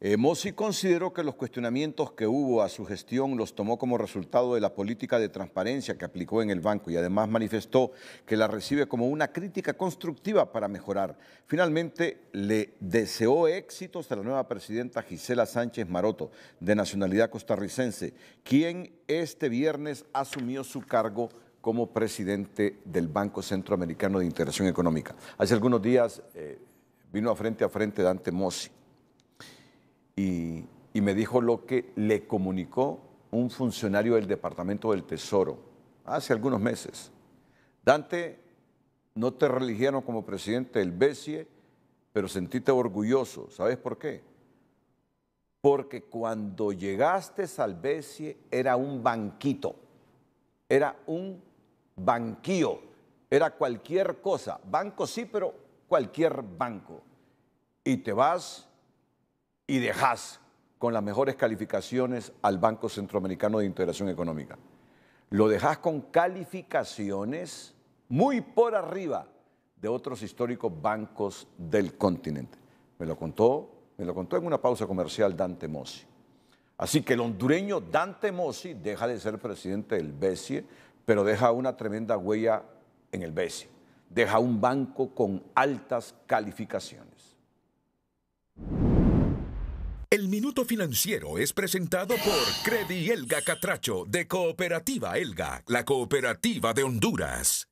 Eh, Mossi consideró que los cuestionamientos que hubo a su gestión los tomó como resultado de la política de transparencia que aplicó en el banco y además manifestó que la recibe como una crítica constructiva para mejorar. Finalmente, le deseó éxitos a la nueva presidenta Gisela Sánchez Maroto, de nacionalidad costarricense, quien este viernes asumió su cargo como presidente del Banco Centroamericano de Integración Económica. Hace algunos días eh, vino a frente a frente Dante Mossi y, me dijo lo que le comunicó un funcionario del Departamento del Tesoro hace algunos meses. Dante, no te religieron como presidente del BESIE, pero sentiste orgulloso. ¿Sabes por qué? Porque cuando llegaste al BESIE era un banquito, era un banquillo, era cualquier cosa. Banco sí, pero cualquier banco. Y te vas y dejas con las mejores calificaciones al Banco Centroamericano de Integración Económica. Lo dejas con calificaciones muy por arriba de otros históricos bancos del continente. Me lo contó, me lo contó en una pausa comercial Dante Mossi. Así que el hondureño Dante Mossi deja de ser presidente del BESIE, pero deja una tremenda huella en el BESIE. Deja un banco con altas calificaciones. El Minuto Financiero es presentado por Credi Elga Catracho de Cooperativa Elga, la cooperativa de Honduras.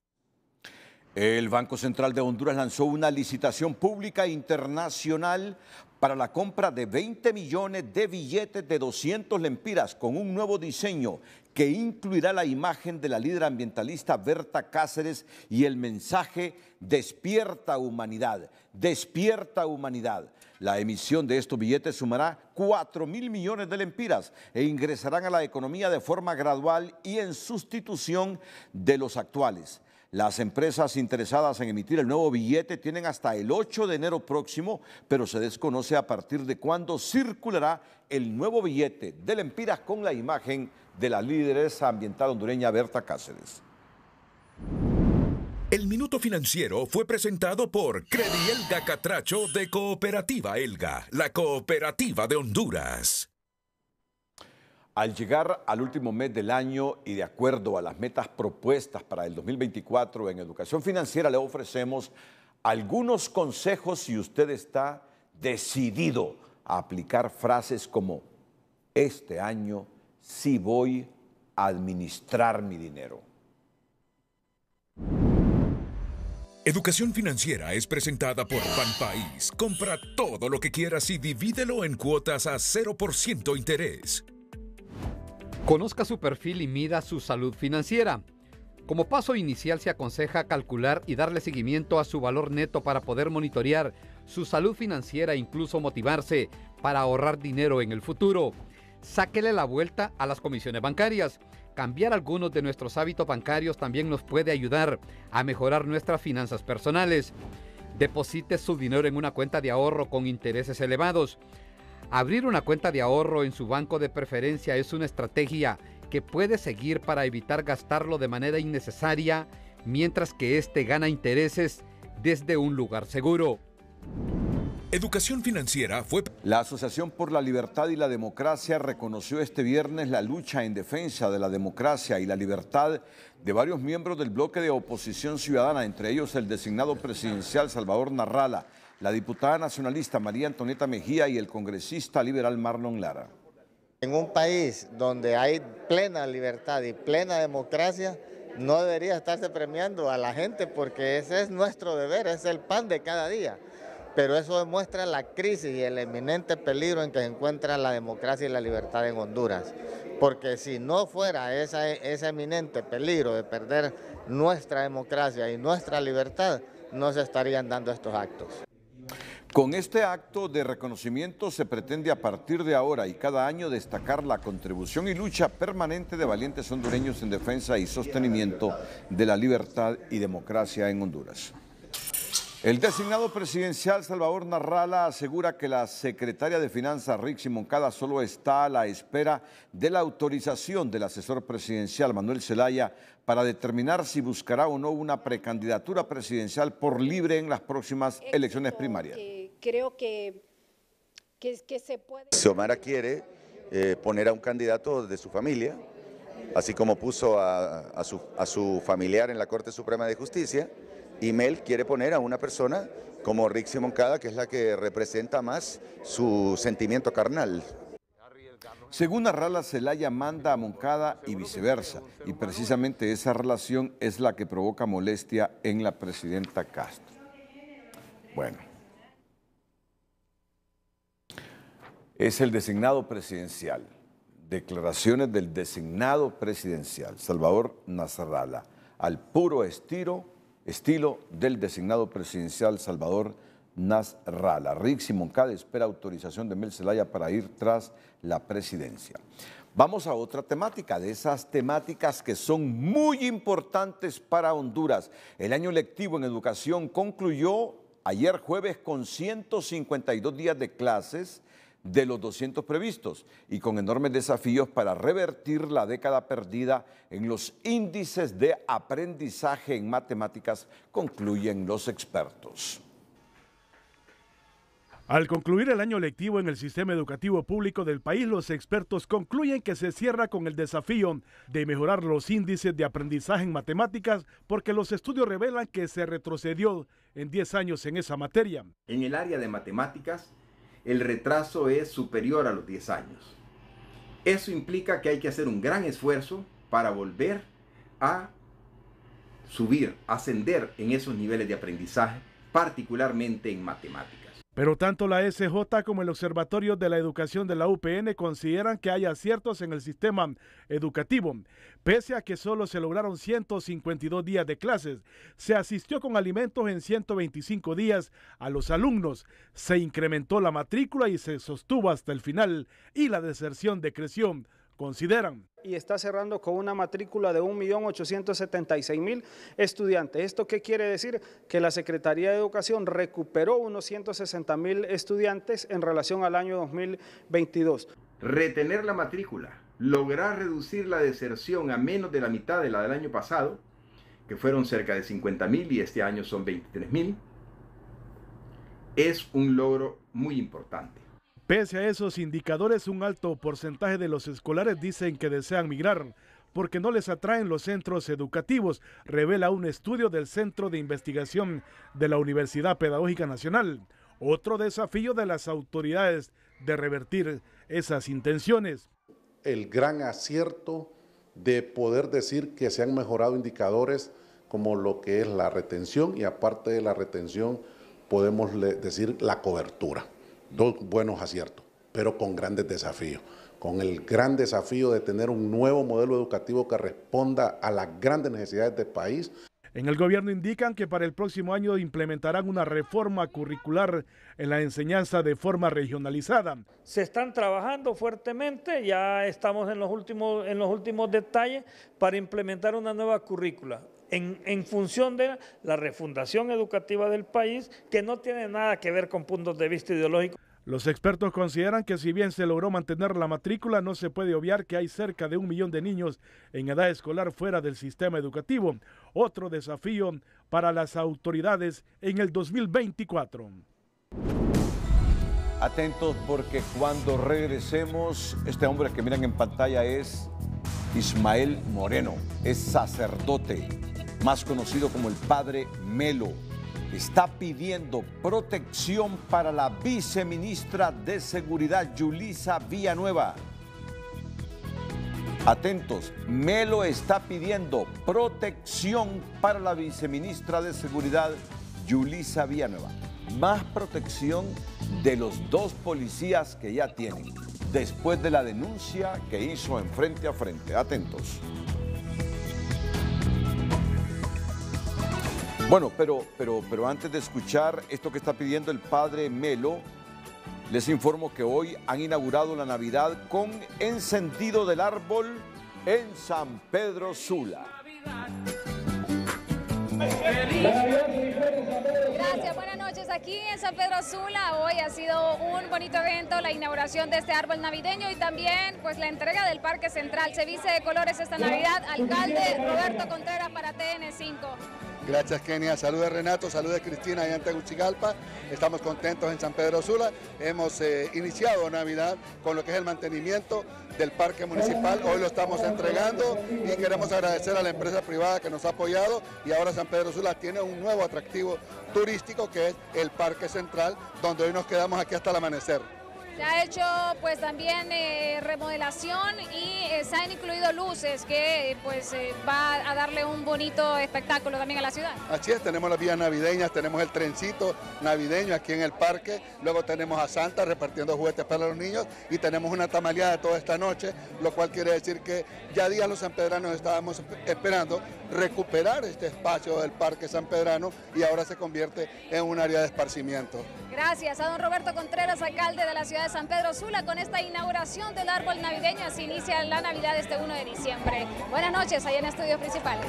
El Banco Central de Honduras lanzó una licitación pública internacional para la compra de 20 millones de billetes de 200 lempiras con un nuevo diseño que incluirá la imagen de la líder ambientalista Berta Cáceres y el mensaje Despierta humanidad, despierta humanidad. La emisión de estos billetes sumará 4 mil millones de lempiras e ingresarán a la economía de forma gradual y en sustitución de los actuales. Las empresas interesadas en emitir el nuevo billete tienen hasta el 8 de enero próximo, pero se desconoce a partir de cuándo circulará el nuevo billete de Lempiras con la imagen de la lideresa ambiental hondureña Berta Cáceres. El Minuto Financiero fue presentado por Credi Elga Catracho de Cooperativa Elga, la cooperativa de Honduras. Al llegar al último mes del año y de acuerdo a las metas propuestas para el 2024 en educación financiera, le ofrecemos algunos consejos si usted está decidido a aplicar frases como, este año sí voy a administrar mi dinero. Educación Financiera es presentada por país Compra todo lo que quieras y divídelo en cuotas a 0% interés. Conozca su perfil y mida su salud financiera. Como paso inicial se aconseja calcular y darle seguimiento a su valor neto para poder monitorear su salud financiera e incluso motivarse para ahorrar dinero en el futuro. Sáquele la vuelta a las comisiones bancarias Cambiar algunos de nuestros hábitos bancarios también nos puede ayudar a mejorar nuestras finanzas personales. Deposite su dinero en una cuenta de ahorro con intereses elevados. Abrir una cuenta de ahorro en su banco de preferencia es una estrategia que puede seguir para evitar gastarlo de manera innecesaria mientras que éste gana intereses desde un lugar seguro. Educación financiera fue... La Asociación por la Libertad y la Democracia reconoció este viernes la lucha en defensa de la democracia y la libertad de varios miembros del bloque de oposición ciudadana, entre ellos el designado presidencial Salvador Narrala, la diputada nacionalista María Antonieta Mejía y el congresista liberal Marlon Lara. En un país donde hay plena libertad y plena democracia, no debería estarse premiando a la gente porque ese es nuestro deber, es el pan de cada día pero eso demuestra la crisis y el eminente peligro en que se encuentra la democracia y la libertad en Honduras. Porque si no fuera ese eminente peligro de perder nuestra democracia y nuestra libertad, no se estarían dando estos actos. Con este acto de reconocimiento se pretende a partir de ahora y cada año destacar la contribución y lucha permanente de valientes hondureños en defensa y sostenimiento de la libertad y democracia en Honduras. El designado presidencial Salvador Narrala asegura que la secretaria de Finanzas Rixi Moncada solo está a la espera de la autorización del asesor presidencial Manuel Zelaya para determinar si buscará o no una precandidatura presidencial por libre en las próximas elecciones primarias. creo que, que, se puede... Xiomara quiere eh, poner a un candidato de su familia, así como puso a su familiar en la Corte Suprema de Justicia, y Mel quiere poner a una persona como Rixi Moncada, que es la que representa más su sentimiento carnal. Según Arrala, Celaya manda a Moncada y viceversa, y precisamente esa relación es la que provoca molestia en la presidenta Castro. Bueno. Es el designado presidencial. Declaraciones del designado presidencial, Salvador Nazarrala, al puro estilo estilo del designado presidencial Salvador Nasralla. Rick Moncada espera autorización de Mel Zelaya para ir tras la presidencia. Vamos a otra temática, de esas temáticas que son muy importantes para Honduras. El año lectivo en educación concluyó ayer jueves con 152 días de clases de los 200 previstos y con enormes desafíos para revertir la década perdida en los índices de aprendizaje en matemáticas, concluyen los expertos. Al concluir el año lectivo en el sistema educativo público del país, los expertos concluyen que se cierra con el desafío de mejorar los índices de aprendizaje en matemáticas porque los estudios revelan que se retrocedió en 10 años en esa materia. En el área de matemáticas, el retraso es superior a los 10 años. Eso implica que hay que hacer un gran esfuerzo para volver a subir, ascender en esos niveles de aprendizaje, particularmente en matemáticas. Pero tanto la SJ como el Observatorio de la Educación de la UPN consideran que hay aciertos en el sistema educativo. Pese a que solo se lograron 152 días de clases, se asistió con alimentos en 125 días a los alumnos, se incrementó la matrícula y se sostuvo hasta el final y la deserción decreció consideran. Y está cerrando con una matrícula de 1.876.000 estudiantes. ¿Esto qué quiere decir? Que la Secretaría de Educación recuperó unos 160.000 estudiantes en relación al año 2022. Retener la matrícula, lograr reducir la deserción a menos de la mitad de la del año pasado, que fueron cerca de 50.000 y este año son 23.000, es un logro muy importante. Pese a esos indicadores, un alto porcentaje de los escolares dicen que desean migrar porque no les atraen los centros educativos, revela un estudio del Centro de Investigación de la Universidad Pedagógica Nacional. Otro desafío de las autoridades de revertir esas intenciones. El gran acierto de poder decir que se han mejorado indicadores como lo que es la retención y aparte de la retención podemos decir la cobertura dos buenos aciertos, pero con grandes desafíos, con el gran desafío de tener un nuevo modelo educativo que responda a las grandes necesidades del país. En el gobierno indican que para el próximo año implementarán una reforma curricular en la enseñanza de forma regionalizada. Se están trabajando fuertemente, ya estamos en los últimos, en los últimos detalles para implementar una nueva currícula en, función de la refundación educativa del país, que no tiene nada que ver con puntos de vista ideológicos. Los expertos consideran que si bien se logró mantener la matrícula, no se puede obviar que hay cerca de un millón de niños en edad escolar fuera del sistema educativo, otro desafío para las autoridades en el 2024. Atentos porque cuando regresemos, este hombre que miran en pantalla es Ismael Moreno, es sacerdote, más conocido como el padre Melo, está pidiendo protección para la viceministra de Seguridad, Yulisa Villanueva. Atentos, Melo está pidiendo protección para la viceministra de Seguridad, Yulisa Villanueva. Más protección de los dos policías que ya tienen, después de la denuncia que hizo en Frente a Frente. Atentos. Bueno, pero, pero, pero antes de escuchar esto que está pidiendo el padre Melo, les informo que hoy han inaugurado la Navidad con encendido del árbol en San Pedro Sula. Gracias, buenas noches. Aquí en San Pedro Sula hoy ha sido un bonito evento, la inauguración de este árbol navideño y también pues la entrega del Parque Central. Se viste de colores esta Navidad, alcalde Roberto Contreras para TN5. Gracias, Kenia. Saludos, Renato. Saludos, Cristina, allá en Tegucigalpa. Estamos contentos en San Pedro Sula. Hemos eh, iniciado Navidad con lo que es el mantenimiento del parque municipal. Hoy lo estamos entregando y queremos agradecer a la empresa privada que nos ha apoyado. Y ahora San Pedro Sula tiene un nuevo atractivo turístico que es el Parque Central, donde hoy nos quedamos aquí hasta el amanecer. Se ha hecho pues también eh, remodelación y eh, se han incluido luces que eh, pues va a darle un bonito espectáculo también a la ciudad. Así es, tenemos las vías navideñas, tenemos el trencito navideño aquí en el parque, luego tenemos a Santa repartiendo juguetes para los niños y tenemos una tamaleada toda esta noche, lo cual quiere decir que ya días los sanpedranos estábamos esperando recuperar este espacio del parque sanpedrano y ahora se convierte en un área de esparcimiento. Gracias a don Roberto Contreras, alcalde de la ciudad de San Pedro Sula, con esta inauguración del árbol navideño. Se inicia la Navidad este 1 de diciembre. Buenas noches, ahí en Estudios Principales.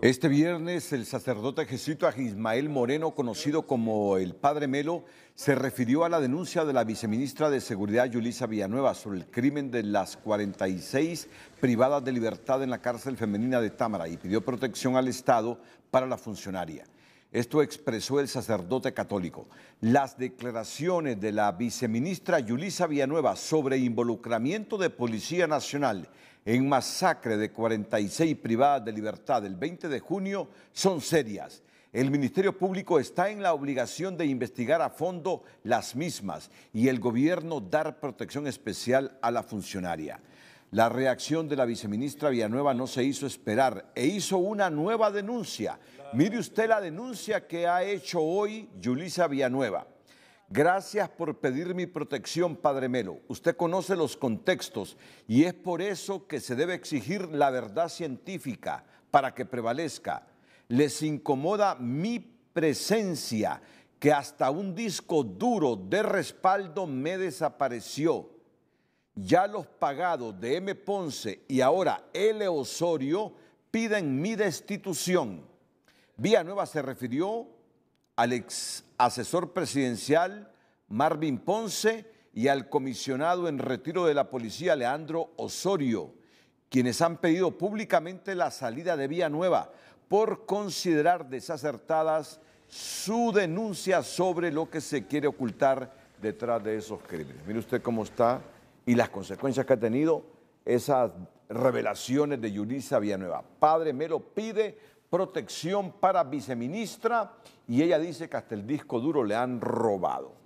Este viernes el sacerdote jesuita Ismael Moreno, conocido como el Padre Melo, se refirió a la denuncia de la viceministra de Seguridad Yulisa Villanueva sobre el crimen de las 46 privadas de libertad en la cárcel femenina de Támara y pidió protección al Estado para la funcionaria. Esto expresó el sacerdote católico. Las declaraciones de la viceministra Yulisa Villanueva sobre involucramiento de Policía Nacional en masacre de 46 privadas de libertad el 20 de junio son serias. El Ministerio Público está en la obligación de investigar a fondo las mismas y el gobierno dar protección especial a la funcionaria. La reacción de la viceministra Villanueva no se hizo esperar e hizo una nueva denuncia Mire usted la denuncia que ha hecho hoy Yulisa Villanueva. Gracias por pedir mi protección, Padre Melo. Usted conoce los contextos y es por eso que se debe exigir la verdad científica para que prevalezca. Les incomoda mi presencia, que hasta un disco duro de respaldo me desapareció. Ya los pagados de M. Ponce y ahora L. Osorio piden mi destitución Villanueva se refirió al ex asesor presidencial Marvin Ponce y al comisionado en retiro de la policía Leandro Osorio, quienes han pedido públicamente la salida de Villanueva por considerar desacertadas su denuncia sobre lo que se quiere ocultar detrás de esos crímenes. Mire usted cómo está y las consecuencias que ha tenido esas revelaciones de Yulisa Villanueva. Padre me lo pide protección para viceministra y ella dice que hasta el disco duro le han robado.